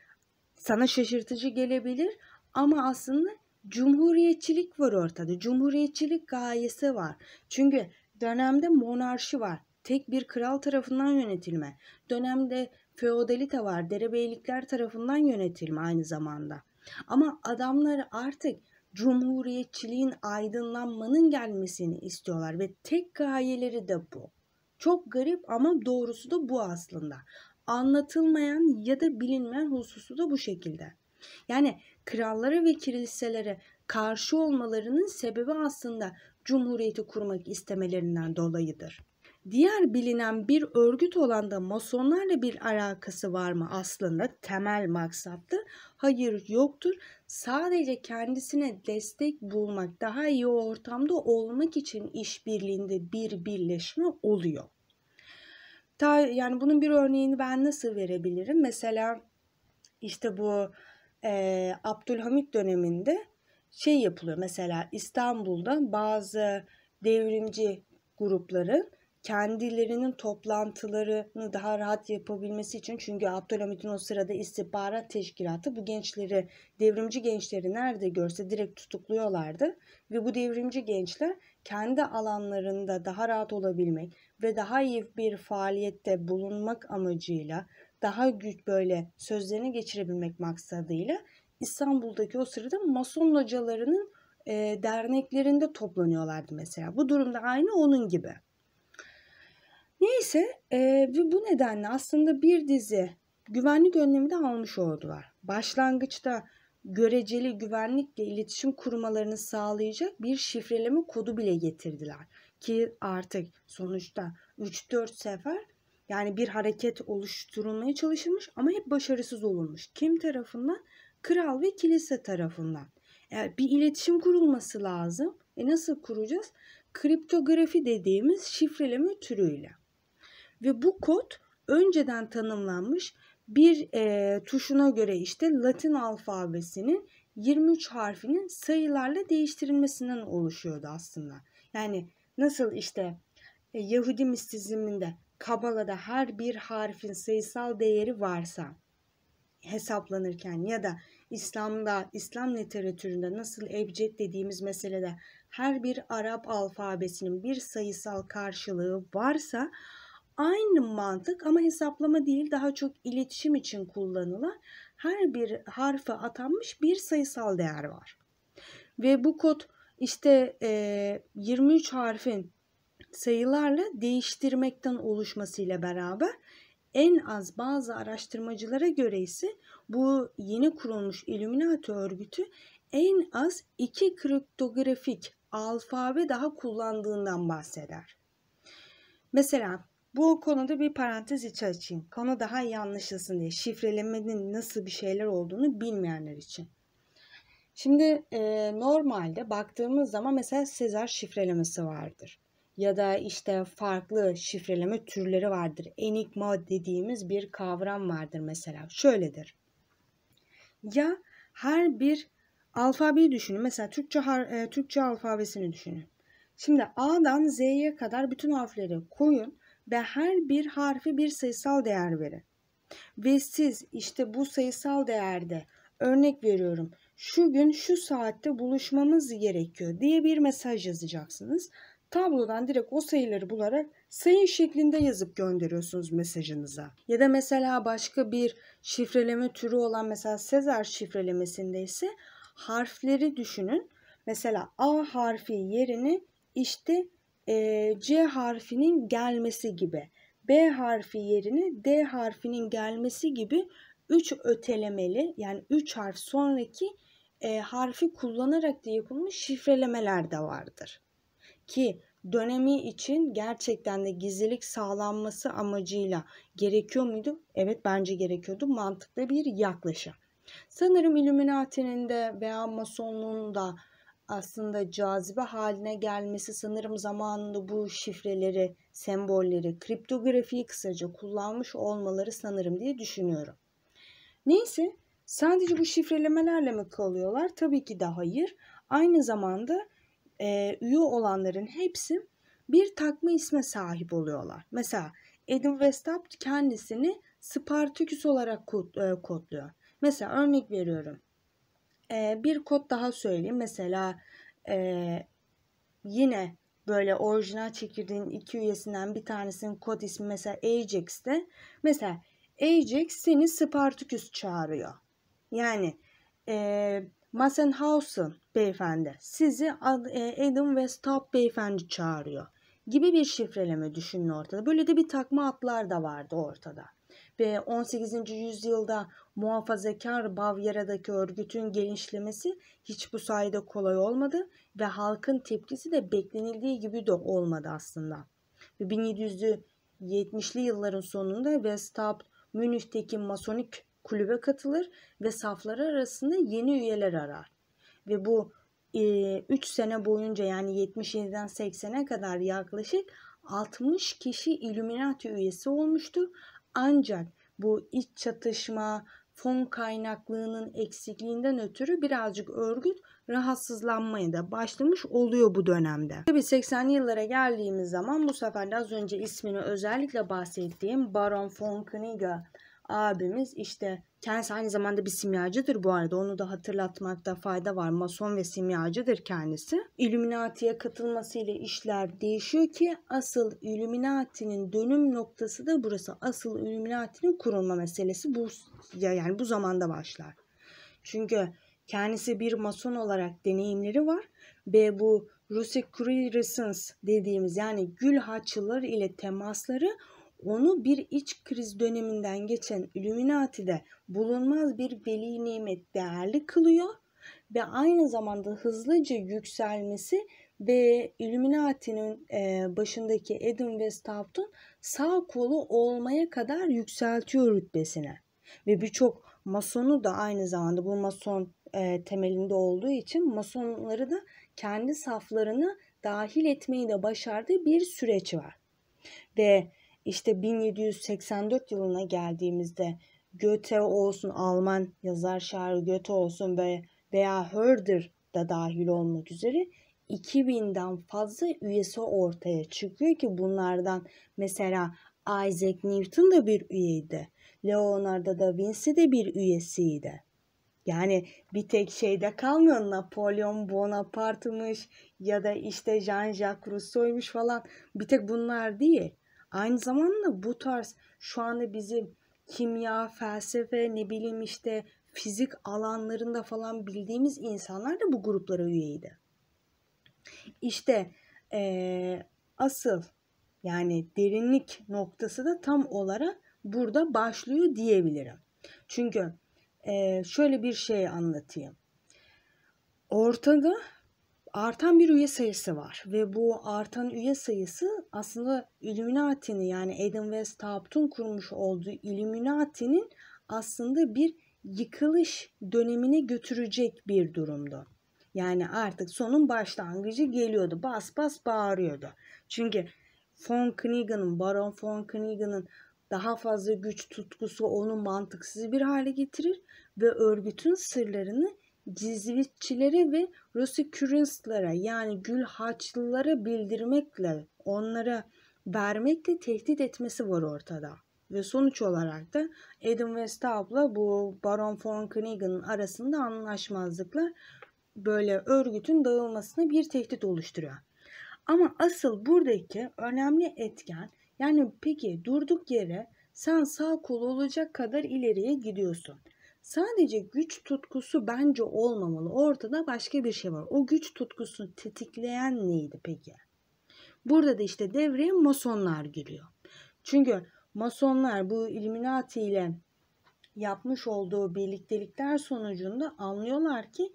sana şaşırtıcı gelebilir ama aslında cumhuriyetçilik var ortada. Cumhuriyetçilik gayesi var. Çünkü dönemde monarşi var. Tek bir kral tarafından yönetilme. Dönemde feodalite var. Derebeylikler tarafından yönetilme aynı zamanda. Ama adamlar artık cumhuriyetçiliğin aydınlanmanın gelmesini istiyorlar ve tek gayeleri de bu. Çok garip ama doğrusu da bu aslında. Anlatılmayan ya da bilinmeyen hususu da bu şekilde. Yani krallara ve kiliselere karşı olmalarının sebebi aslında cumhuriyeti kurmak istemelerinden dolayıdır diğer bilinen bir örgüt olan da masonlarla bir alakası var mı aslında temel maksattı? Hayır yoktur. Sadece kendisine destek bulmak, daha iyi ortamda olmak için işbirliğinde bir birleşme oluyor. Ta, yani bunun bir örneğini ben nasıl verebilirim? Mesela işte bu e, Abdülhamit döneminde şey yapılıyor. Mesela İstanbul'da bazı devrimci grupların kendilerinin toplantılarını daha rahat yapabilmesi için çünkü Abdülhamid'in o sırada istihbarat teşkilatı bu gençleri devrimci gençleri nerede görse direkt tutukluyorlardı ve bu devrimci gençler kendi alanlarında daha rahat olabilmek ve daha iyi bir faaliyette bulunmak amacıyla daha güç böyle sözlerini geçirebilmek maksadıyla İstanbul'daki o sırada Mason hocalarının e, derneklerinde toplanıyorlardı mesela. Bu durumda aynı onun gibi. Neyse ve bu nedenle aslında bir dizi güvenlik önlemi de almış oldular. Başlangıçta göreceli güvenlikle iletişim kurmalarını sağlayacak bir şifreleme kodu bile getirdiler. Ki artık sonuçta 3-4 sefer yani bir hareket oluşturulmaya çalışılmış ama hep başarısız olunmuş. Kim tarafından? Kral ve kilise tarafından. Yani bir iletişim kurulması lazım. E nasıl kuracağız? Kriptografi dediğimiz şifreleme türüyle. Ve bu kod önceden tanımlanmış bir e, tuşuna göre işte Latin alfabesinin 23 harfinin sayılarla değiştirilmesinden oluşuyordu aslında. Yani nasıl işte e, Yahudi mistizminde Kabala'da her bir harfin sayısal değeri varsa hesaplanırken ya da İslam'da, İslam literatüründe nasıl ebced dediğimiz meselede her bir Arap alfabesinin bir sayısal karşılığı varsa Aynı mantık ama hesaplama değil daha çok iletişim için kullanılan her bir harfe atanmış bir sayısal değer var. Ve bu kod işte e, 23 harfin sayılarla değiştirmekten oluşmasıyla beraber en az bazı araştırmacılara göre ise bu yeni kurulmuş Illuminati örgütü en az iki kriptografik alfabe daha kullandığından bahseder. Mesela bu konuda bir parantez içi açayım. Konu daha iyi anlaşılsın diye. Şifrelemenin nasıl bir şeyler olduğunu bilmeyenler için. Şimdi e, normalde baktığımız zaman mesela Sezar şifrelemesi vardır. Ya da işte farklı şifreleme türleri vardır. Enigma dediğimiz bir kavram vardır mesela. Şöyledir. Ya her bir alfabeyi düşünün. Mesela Türkçe, e, Türkçe alfabesini düşünün. Şimdi A'dan Z'ye kadar bütün harfleri koyun ve her bir harfi bir sayısal değer verin. Ve siz işte bu sayısal değerde örnek veriyorum şu gün şu saatte buluşmamız gerekiyor diye bir mesaj yazacaksınız. Tablodan direkt o sayıları bularak sayı şeklinde yazıp gönderiyorsunuz mesajınıza. Ya da mesela başka bir şifreleme türü olan mesela Sezar şifrelemesinde ise harfleri düşünün. Mesela A harfi yerini işte e, C harfinin gelmesi gibi, B harfi yerine D harfinin gelmesi gibi 3 ötelemeli yani 3 harf sonraki e, harfi kullanarak da yapılmış şifrelemeler de vardır. Ki dönemi için gerçekten de gizlilik sağlanması amacıyla gerekiyor muydu? Evet bence gerekiyordu. Mantıklı bir yaklaşım. Sanırım Illuminati'nin de veya Masonluğun da aslında cazibe haline gelmesi sanırım zamanında bu şifreleri, sembolleri, kriptografiyi kısaca kullanmış olmaları sanırım diye düşünüyorum. Neyse sadece bu şifrelemelerle mi kalıyorlar? Tabii ki de hayır. Aynı zamanda e, üye olanların hepsi bir takma isme sahip oluyorlar. Mesela Adam Westap kendisini Spartacus olarak kod, e, kodluyor. Mesela örnek veriyorum. E, bir kod daha söyleyeyim. Mesela e, yine böyle orijinal çekirdeğin iki üyesinden bir tanesinin kod ismi mesela Ajax'te. Mesela Ajax seni Spartacus çağırıyor. Yani e, Massenhausen beyefendi sizi e, Adam Westop beyefendi çağırıyor gibi bir şifreleme düşünün ortada. Böyle de bir takma atlar da vardı ortada ve 18. yüzyılda muhafazakar Bavyera'daki örgütün genişlemesi hiç bu sayede kolay olmadı ve halkın tepkisi de beklenildiği gibi de olmadı aslında. Ve 1770'li yılların sonunda Westhaupt Münih'teki Masonik kulübe katılır ve safları arasında yeni üyeler arar. Ve bu 3 e, sene boyunca yani 77'den 80'e kadar yaklaşık 60 kişi Illuminati üyesi olmuştu ancak bu iç çatışma, fon kaynaklığının eksikliğinden ötürü birazcık örgüt rahatsızlanmaya da başlamış oluyor bu dönemde. Tabi 80'li yıllara geldiğimiz zaman bu sefer de az önce ismini özellikle bahsettiğim Baron von Knigge abimiz işte Kendisi aynı zamanda bir simyacıdır bu arada. Onu da hatırlatmakta fayda var. Mason ve simyacıdır kendisi. Illuminati'ye katılmasıyla işler değişiyor ki asıl Illuminati'nin dönüm noktası da burası. Asıl Illuminati'nin kurulma meselesi bu yani bu zamanda başlar. Çünkü kendisi bir mason olarak deneyimleri var ve bu Rosicrucians dediğimiz yani gül haçlılar ile temasları onu bir iç kriz döneminden geçen Illuminati'de bulunmaz bir veli nimet değerli kılıyor ve aynı zamanda hızlıca yükselmesi ve Illuminati'nin e, başındaki Adam Westhaupt'un sağ kolu olmaya kadar yükseltiyor rütbesine. Ve birçok masonu da aynı zamanda bu mason e, temelinde olduğu için masonları da kendi saflarını dahil etmeyi de başardığı bir süreç var. Ve işte 1784 yılına geldiğimizde Göte olsun Alman yazar şair Göte olsun ve veya Hörder de dahil olmak üzere 2000'den fazla üyesi ortaya çıkıyor ki bunlardan mesela Isaac Newton da bir üyeydi. Leonardo da Vinci de bir üyesiydi. Yani bir tek şeyde kalmıyor Napolyon Bonaparte'mış ya da işte Jean-Jacques Rousseau'ymuş falan bir tek bunlar değil. Aynı zamanda bu tarz şu anda bizim kimya, felsefe, ne bileyim işte fizik alanlarında falan bildiğimiz insanlar da bu gruplara üyeydi. İşte ee, asıl yani derinlik noktası da tam olarak burada başlıyor diyebilirim. Çünkü e, şöyle bir şey anlatayım. Ortada artan bir üye sayısı var ve bu artan üye sayısı aslında Illuminati'nin yani Adam West Taft'un kurmuş olduğu Illuminati'nin aslında bir yıkılış dönemine götürecek bir durumdu. Yani artık sonun başlangıcı geliyordu. Bas bas bağırıyordu. Çünkü Von Kniegen'ın, Baron Von Kniegen'ın daha fazla güç tutkusu onu mantıksız bir hale getirir ve örgütün sırlarını Cizvitçilere ve Rosicrucianslara yani Gül Haçlılara bildirmekle onlara vermekle tehdit etmesi var ortada. Ve sonuç olarak da Adam Westap'la bu Baron von Knigan'ın arasında anlaşmazlıklar böyle örgütün dağılmasına bir tehdit oluşturuyor. Ama asıl buradaki önemli etken yani peki durduk yere sen sağ kol olacak kadar ileriye gidiyorsun. Sadece güç tutkusu bence olmamalı. Ortada başka bir şey var. O güç tutkusunu tetikleyen neydi peki? Burada da işte devreye masonlar giriyor. Çünkü masonlar bu Illuminati ile yapmış olduğu birliktelikler sonucunda anlıyorlar ki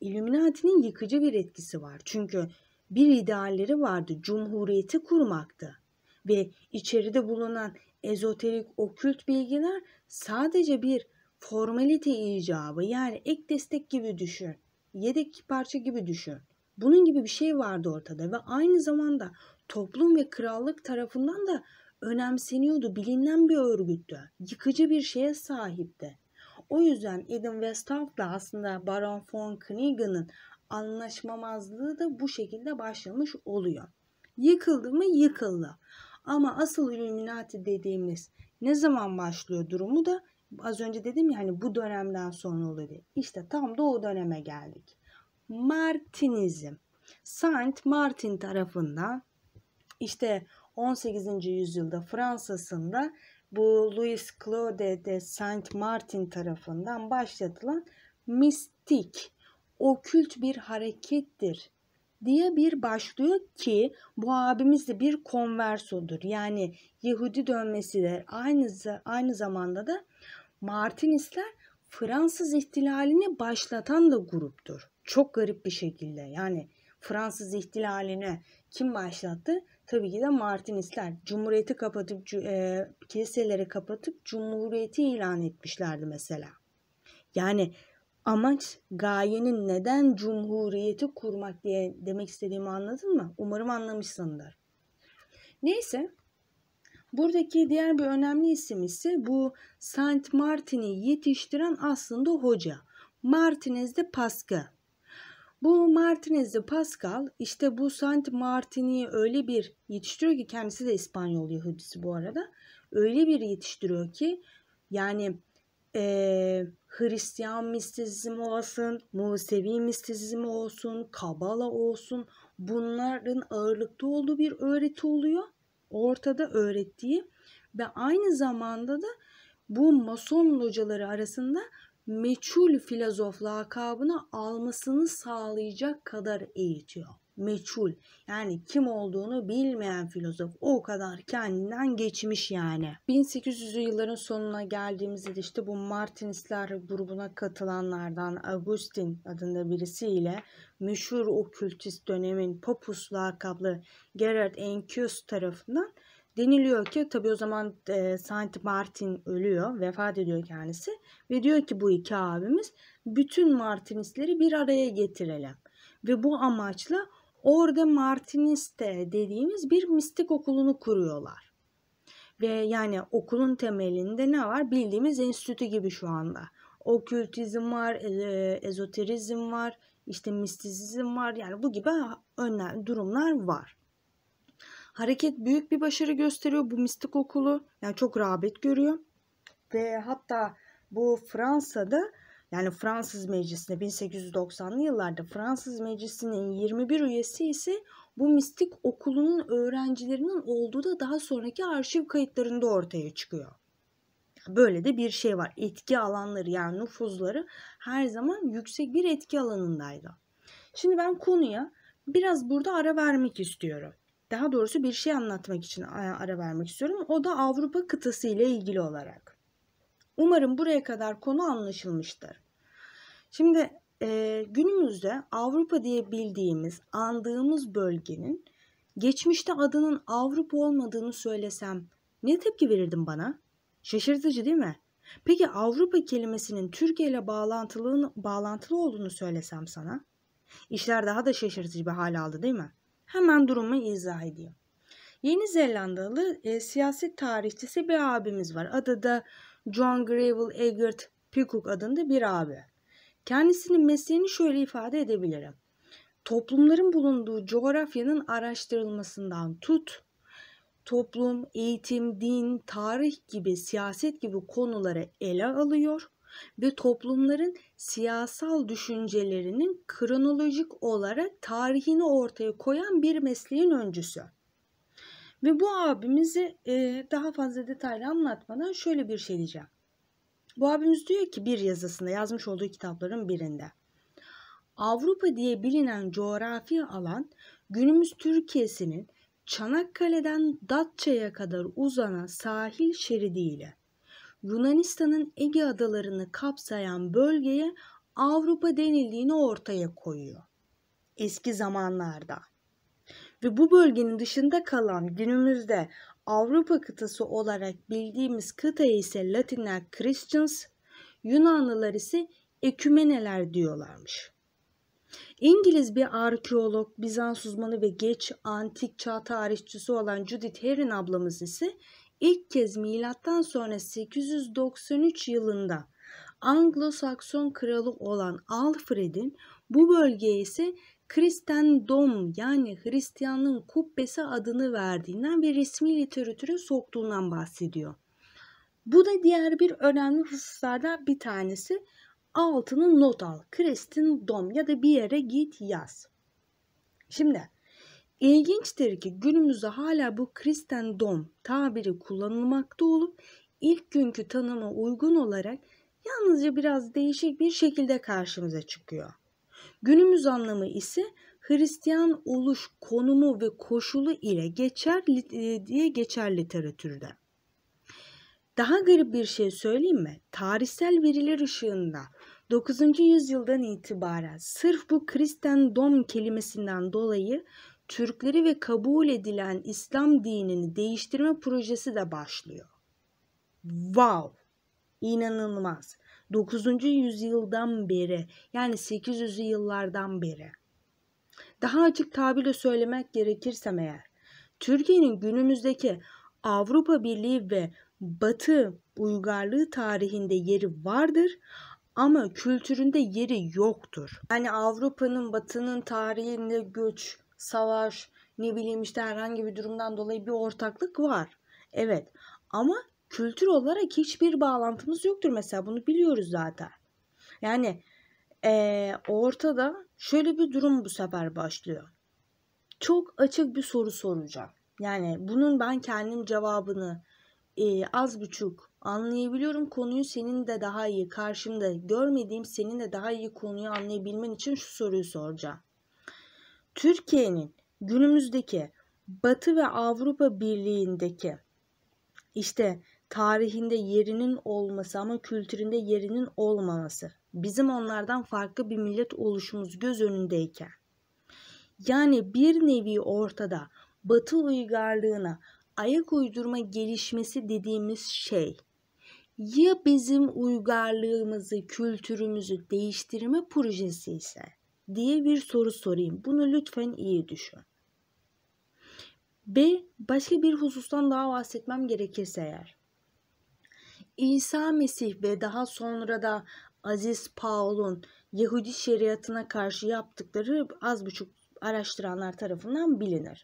Illuminati'nin yıkıcı bir etkisi var. Çünkü bir idealleri vardı. Cumhuriyeti kurmaktı. Ve içeride bulunan ezoterik okült bilgiler sadece bir formalite icabı yani ek destek gibi düşün. Yedek parça gibi düşün. Bunun gibi bir şey vardı ortada ve aynı zamanda toplum ve krallık tarafından da önemseniyordu. Bilinen bir örgüttü. Yıkıcı bir şeye sahipti. O yüzden Eden Westhoff'la aslında Baron von Kniegen'ın anlaşmamazlığı da bu şekilde başlamış oluyor. Yıkıldı mı yıkıldı. Ama asıl Illuminati dediğimiz ne zaman başlıyor durumu da az önce dedim ya hani bu dönemden sonra oluyor diye. İşte tam da o döneme geldik. Martinizm. Saint Martin tarafından işte 18. yüzyılda Fransa'sında bu Louis Claude de Saint Martin tarafından başlatılan mistik, okült bir harekettir diye bir başlıyor ki bu abimiz de bir konversodur. Yani Yahudi dönmesidir. Aynı aynı zamanda da Martinistler Fransız ihtilalini başlatan da gruptur. Çok garip bir şekilde yani Fransız ihtilalini kim başlattı? Tabii ki de Martinistler. Cumhuriyeti kapatıp e, kiliseleri kapatıp cumhuriyeti ilan etmişlerdi mesela. Yani amaç gayenin neden cumhuriyeti kurmak diye demek istediğimi anladın mı? Umarım anlamışsındır. Neyse Buradaki diğer bir önemli isim ise bu Saint Martin'i yetiştiren aslında hoca. Martinez de Pascal. Bu Martinez de Pascal işte bu Saint Martin'i öyle bir yetiştiriyor ki kendisi de İspanyol Yahudisi bu arada. Öyle bir yetiştiriyor ki yani e, Hristiyan mistizm olsun, Musevi mistizm olsun, Kabala olsun bunların ağırlıkta olduğu bir öğreti oluyor ortada öğrettiği ve aynı zamanda da bu mason locaları arasında meçhul filozof lakabını almasını sağlayacak kadar eğitiyor meçhul. Yani kim olduğunu bilmeyen filozof. O kadar kendinden geçmiş yani. 1800'lü yılların sonuna geldiğimizde işte bu Martinistler grubuna katılanlardan Agustin adında birisiyle meşhur okültist dönemin Papus lakaplı Gerard Encius tarafından Deniliyor ki tabi o zaman e, Saint Martin ölüyor, vefat ediyor kendisi ve diyor ki bu iki abimiz bütün Martinistleri bir araya getirelim ve bu amaçla Orada Martiniste dediğimiz bir mistik okulunu kuruyorlar. Ve yani okulun temelinde ne var? Bildiğimiz enstitü gibi şu anda. Okültizm var, e, e, ezoterizm var, işte mistizm var. Yani bu gibi önler, durumlar var. Hareket büyük bir başarı gösteriyor bu mistik okulu. Yani çok rağbet görüyor. Ve hatta bu Fransa'da yani Fransız Meclisi'ne 1890'lı yıllarda Fransız Meclisi'nin 21 üyesi ise bu mistik okulunun öğrencilerinin olduğu da daha sonraki arşiv kayıtlarında ortaya çıkıyor. Böyle de bir şey var. Etki alanları yani nüfuzları her zaman yüksek bir etki alanındaydı. Şimdi ben konuya biraz burada ara vermek istiyorum. Daha doğrusu bir şey anlatmak için e, ara vermek istiyorum. O da Avrupa kıtası ile ilgili olarak. Umarım buraya kadar konu anlaşılmıştır. Şimdi e, günümüzde Avrupa diye bildiğimiz, andığımız bölgenin geçmişte adının Avrupa olmadığını söylesem ne tepki verirdin bana? Şaşırtıcı değil mi? Peki Avrupa kelimesinin Türkiye ile bağlantılı, bağlantılı olduğunu söylesem sana? İşler daha da şaşırtıcı bir hal aldı değil mi? Hemen durumu izah edeyim. Yeni Zelandalı e, siyaset tarihçisi bir abimiz var. Adı da John Gravel Eggert Peacock adında bir abi. Kendisinin mesleğini şöyle ifade edebilirim. Toplumların bulunduğu coğrafyanın araştırılmasından tut, toplum, eğitim, din, tarih gibi siyaset gibi konulara ele alıyor ve toplumların siyasal düşüncelerinin kronolojik olarak tarihini ortaya koyan bir mesleğin öncüsü. Ve bu abimizi e, daha fazla detaylı anlatmadan şöyle bir şey diyeceğim. Bu abimiz diyor ki bir yazısında yazmış olduğu kitapların birinde. Avrupa diye bilinen coğrafi alan günümüz Türkiye'sinin Çanakkale'den Datça'ya kadar uzanan sahil şeridiyle Yunanistan'ın Ege adalarını kapsayan bölgeye Avrupa denildiğini ortaya koyuyor. Eski zamanlarda ve bu bölgenin dışında kalan günümüzde Avrupa kıtası olarak bildiğimiz kıta ise Latinler Christians, Yunanlılar ise ekümeneler diyorlarmış. İngiliz bir arkeolog, Bizans uzmanı ve geç antik çağ tarihçisi olan Judith Herin ablamız ise ilk kez milattan sonra 893 yılında Anglo-Sakson kralı olan Alfred'in bu bölgeye ise Kristendom yani Hristiyanlığın kubbesi adını verdiğinden ve resmi literatüre soktuğundan bahsediyor. Bu da diğer bir önemli hususlardan bir tanesi. Altını not al. Kristendom ya da bir yere git yaz. Şimdi ilginçtir ki günümüzde hala bu Kristendom tabiri kullanılmakta olup ilk günkü tanıma uygun olarak yalnızca biraz değişik bir şekilde karşımıza çıkıyor. Günümüz anlamı ise Hristiyan oluş konumu ve koşulu ile geçer e, diye geçer literatürde. Daha garip bir şey söyleyeyim mi? Tarihsel veriler ışığında 9. yüzyıldan itibaren sırf bu Kristen dom kelimesinden dolayı Türkleri ve kabul edilen İslam dinini değiştirme projesi de başlıyor. Wow! İnanılmaz. 9. yüzyıldan beri yani 800'lü yıllardan beri. Daha açık tabirle söylemek gerekirse eğer, Türkiye'nin günümüzdeki Avrupa Birliği ve Batı uygarlığı tarihinde yeri vardır ama kültüründe yeri yoktur. Yani Avrupa'nın batının tarihinde göç, savaş, ne bileyim işte herhangi bir durumdan dolayı bir ortaklık var. Evet ama kültür olarak hiçbir bağlantımız yoktur mesela bunu biliyoruz zaten. Yani e, ortada şöyle bir durum bu sefer başlıyor. Çok açık bir soru soracağım. Yani bunun ben kendim cevabını e, az buçuk anlayabiliyorum. Konuyu senin de daha iyi karşımda görmediğim senin de daha iyi konuyu anlayabilmen için şu soruyu soracağım. Türkiye'nin günümüzdeki Batı ve Avrupa Birliği'ndeki işte tarihinde yerinin olması ama kültüründe yerinin olmaması. Bizim onlardan farklı bir millet oluşumuz göz önündeyken. Yani bir nevi ortada batı uygarlığına ayak uydurma gelişmesi dediğimiz şey ya bizim uygarlığımızı, kültürümüzü değiştirme projesi ise diye bir soru sorayım. Bunu lütfen iyi düşün. B başka bir husustan daha bahsetmem gerekirse eğer İsa Mesih ve daha sonra da Aziz Paul'un Yahudi şeriatına karşı yaptıkları az buçuk araştıranlar tarafından bilinir.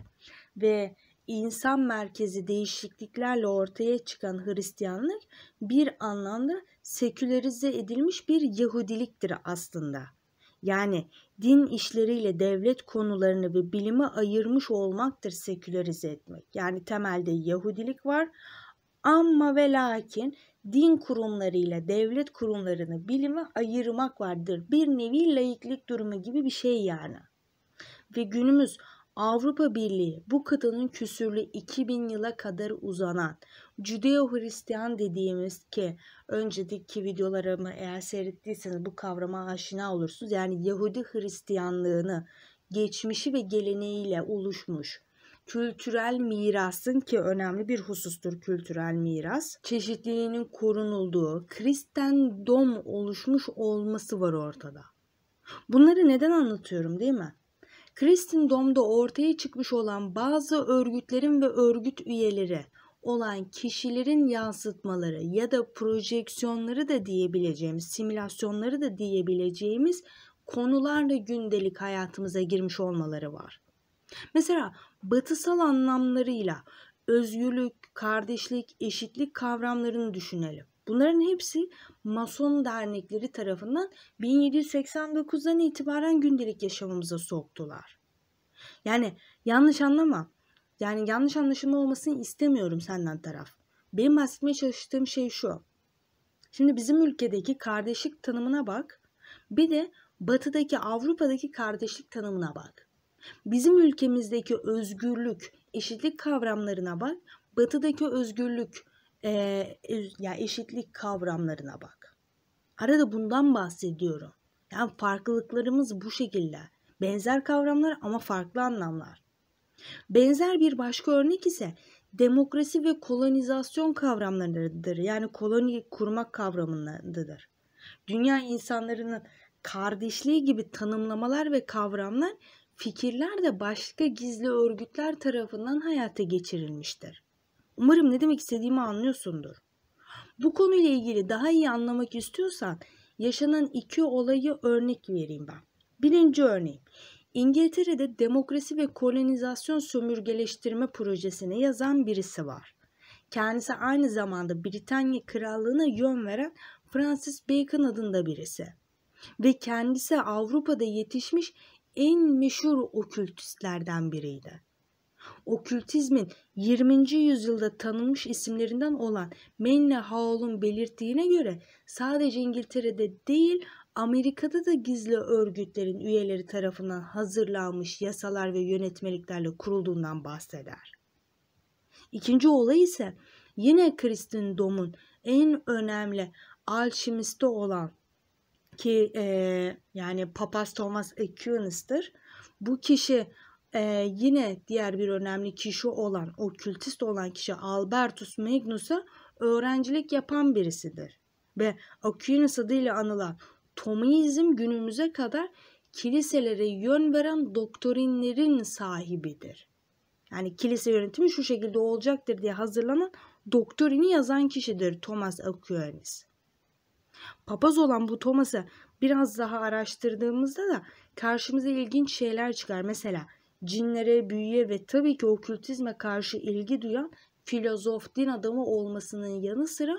Ve insan merkezi değişikliklerle ortaya çıkan Hristiyanlık bir anlamda sekülerize edilmiş bir Yahudiliktir aslında. Yani din işleriyle devlet konularını ve bilimi ayırmış olmaktır sekülerize etmek. Yani temelde Yahudilik var ama ve lakin din kurumlarıyla devlet kurumlarını bilime ayırmak vardır. Bir nevi laiklik durumu gibi bir şey yani. Ve günümüz Avrupa Birliği bu kıtanın küsürlü 2000 yıla kadar uzanan Judeo-Hristiyan dediğimiz ki önceki videolarımı eğer seyrettiyseniz bu kavrama aşina olursunuz. Yani Yahudi Hristiyanlığını geçmişi ve geleneğiyle oluşmuş kültürel mirasın ki önemli bir husustur kültürel miras. Çeşitliliğinin korunulduğu, Kristen dom oluşmuş olması var ortada. Bunları neden anlatıyorum değil mi? Kristin domda ortaya çıkmış olan bazı örgütlerin ve örgüt üyeleri olan kişilerin yansıtmaları ya da projeksiyonları da diyebileceğimiz, simülasyonları da diyebileceğimiz konularla gündelik hayatımıza girmiş olmaları var. Mesela batısal anlamlarıyla özgürlük, kardeşlik, eşitlik kavramlarını düşünelim. Bunların hepsi Mason dernekleri tarafından 1789'dan itibaren gündelik yaşamımıza soktular. Yani yanlış anlama. Yani yanlış anlaşılma olmasını istemiyorum senden taraf. Benim bahsetmeye çalıştığım şey şu. Şimdi bizim ülkedeki kardeşlik tanımına bak. Bir de batıdaki Avrupa'daki kardeşlik tanımına bak. Bizim ülkemizdeki özgürlük, eşitlik kavramlarına bak. Batıdaki özgürlük, e, e yani eşitlik kavramlarına bak. Arada bundan bahsediyorum. Yani farklılıklarımız bu şekilde. Benzer kavramlar ama farklı anlamlar. Benzer bir başka örnek ise demokrasi ve kolonizasyon kavramlarıdır. Yani koloni kurmak kavramındadır. Dünya insanların kardeşliği gibi tanımlamalar ve kavramlar fikirler de başka gizli örgütler tarafından hayata geçirilmiştir. Umarım ne demek istediğimi anlıyorsundur. Bu konuyla ilgili daha iyi anlamak istiyorsan yaşanan iki olayı örnek vereyim ben. Birinci örneğim. İngiltere'de demokrasi ve kolonizasyon sömürgeleştirme projesini yazan birisi var. Kendisi aynı zamanda Britanya Krallığı'na yön veren Francis Bacon adında birisi ve kendisi Avrupa'da yetişmiş en meşhur okültistlerden biriydi. Okültizmin 20. yüzyılda tanınmış isimlerinden olan Menne Hall'un belirttiğine göre sadece İngiltere'de değil Amerika'da da gizli örgütlerin üyeleri tarafından hazırlanmış yasalar ve yönetmeliklerle kurulduğundan bahseder. İkinci olay ise yine Kristin Dom'un en önemli alşimisti olan ki e, yani Papaz Thomas Aquinas'tır. Bu kişi e, yine diğer bir önemli kişi olan o kültist olan kişi Albertus Magnus'a öğrencilik yapan birisidir. Ve Aquinas adıyla anılan Tomaizm günümüze kadar kiliselere yön veren doktrinlerin sahibidir. Yani kilise yönetimi şu şekilde olacaktır diye hazırlanan doktrini yazan kişidir Thomas Aquinas. Papaz olan bu Thomas'ı biraz daha araştırdığımızda da karşımıza ilginç şeyler çıkar. Mesela cinlere, büyüye ve tabii ki okültizme karşı ilgi duyan filozof, din adamı olmasının yanı sıra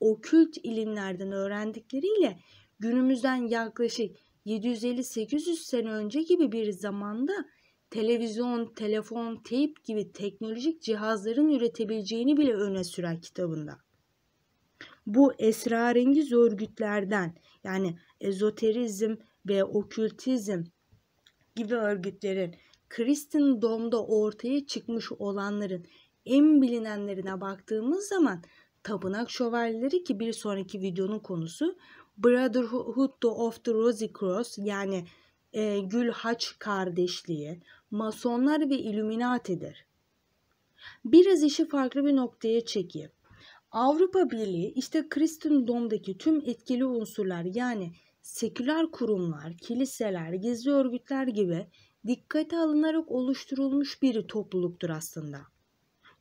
okült ilimlerden öğrendikleriyle günümüzden yaklaşık 750-800 sene önce gibi bir zamanda televizyon, telefon, teyp gibi teknolojik cihazların üretebileceğini bile öne süren kitabında bu esrarengiz örgütlerden yani ezoterizm ve okültizm gibi örgütlerin Kristin Dom'da ortaya çıkmış olanların en bilinenlerine baktığımız zaman Tapınak Şövalyeleri ki bir sonraki videonun konusu Brotherhood of the Rosy Cross yani e, Gül Haç Kardeşliği, Masonlar ve Illuminati'dir. Biraz işi farklı bir noktaya çekeyim. Avrupa Birliği işte Christendom'daki tüm etkili unsurlar yani seküler kurumlar, kiliseler, gizli örgütler gibi dikkate alınarak oluşturulmuş bir topluluktur aslında.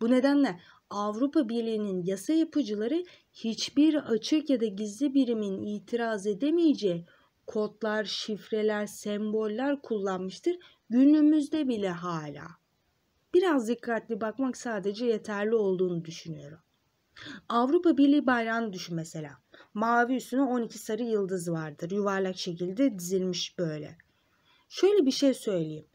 Bu nedenle Avrupa Birliği'nin yasa yapıcıları hiçbir açık ya da gizli birimin itiraz edemeyeceği kodlar, şifreler, semboller kullanmıştır günümüzde bile hala. Biraz dikkatli bakmak sadece yeterli olduğunu düşünüyorum. Avrupa Birliği bayrağını düşün mesela. Mavi üstüne 12 sarı yıldız vardır. Yuvarlak şekilde dizilmiş böyle. Şöyle bir şey söyleyeyim.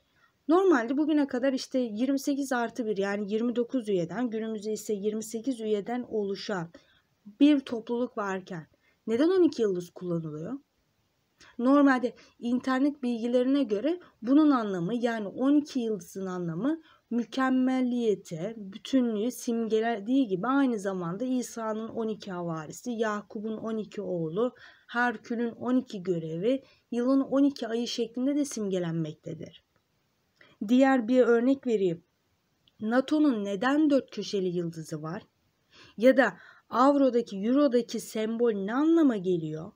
Normalde bugüne kadar işte 28 artı 1 yani 29 üyeden günümüzde ise 28 üyeden oluşan bir topluluk varken neden 12 yıldız kullanılıyor? Normalde internet bilgilerine göre bunun anlamı yani 12 yıldızın anlamı Mükemmelliyete bütünlüğü simgelediği gibi aynı zamanda İsa'nın 12 havarisi, Yakup'un 12 oğlu, Herkül'ün 12 görevi yılın 12 ayı şeklinde de simgelenmektedir. Diğer bir örnek vereyim. NATO'nun neden dört köşeli yıldızı var? Ya da avrodaki, eurodaki sembol ne anlama geliyor?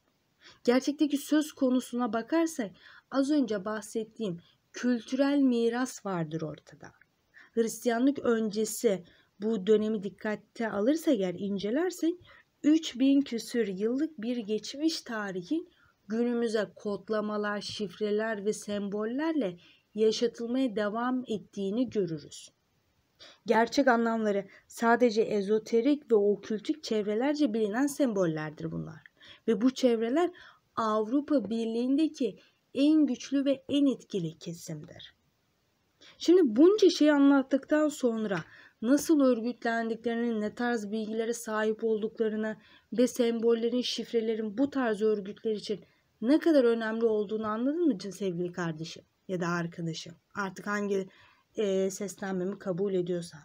Gerçekteki söz konusuna bakarsak az önce bahsettiğim kültürel miras vardır ortada. Hristiyanlık öncesi bu dönemi dikkate alırsa eğer incelersen 3000 küsür yıllık bir geçmiş tarihin günümüze kodlamalar, şifreler ve sembollerle yaşatılmaya devam ettiğini görürüz. Gerçek anlamları sadece ezoterik ve okültik çevrelerce bilinen sembollerdir bunlar. Ve bu çevreler Avrupa Birliği'ndeki en güçlü ve en etkili kesimdir. Şimdi bunca şeyi anlattıktan sonra nasıl örgütlendiklerini, ne tarz bilgilere sahip olduklarını ve sembollerin, şifrelerin bu tarz örgütler için ne kadar önemli olduğunu anladın mı sevgili kardeşim ya da arkadaşım? Artık hangi e, seslenmemi kabul ediyorsa,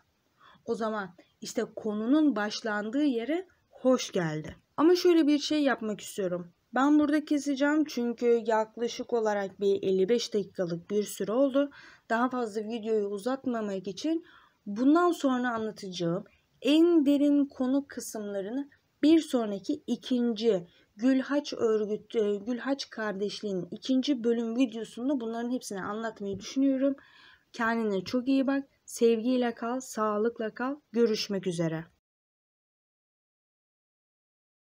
O zaman işte konunun başlandığı yere hoş geldi. Ama şöyle bir şey yapmak istiyorum. Ben burada keseceğim çünkü yaklaşık olarak bir 55 dakikalık bir süre oldu. Daha fazla videoyu uzatmamak için bundan sonra anlatacağım en derin konu kısımlarını bir sonraki ikinci Gülhaç örgütü, e, Gülhaç kardeşliğinin ikinci bölüm videosunda bunların hepsini anlatmayı düşünüyorum. Kendine çok iyi bak. Sevgiyle kal, sağlıkla kal. Görüşmek üzere.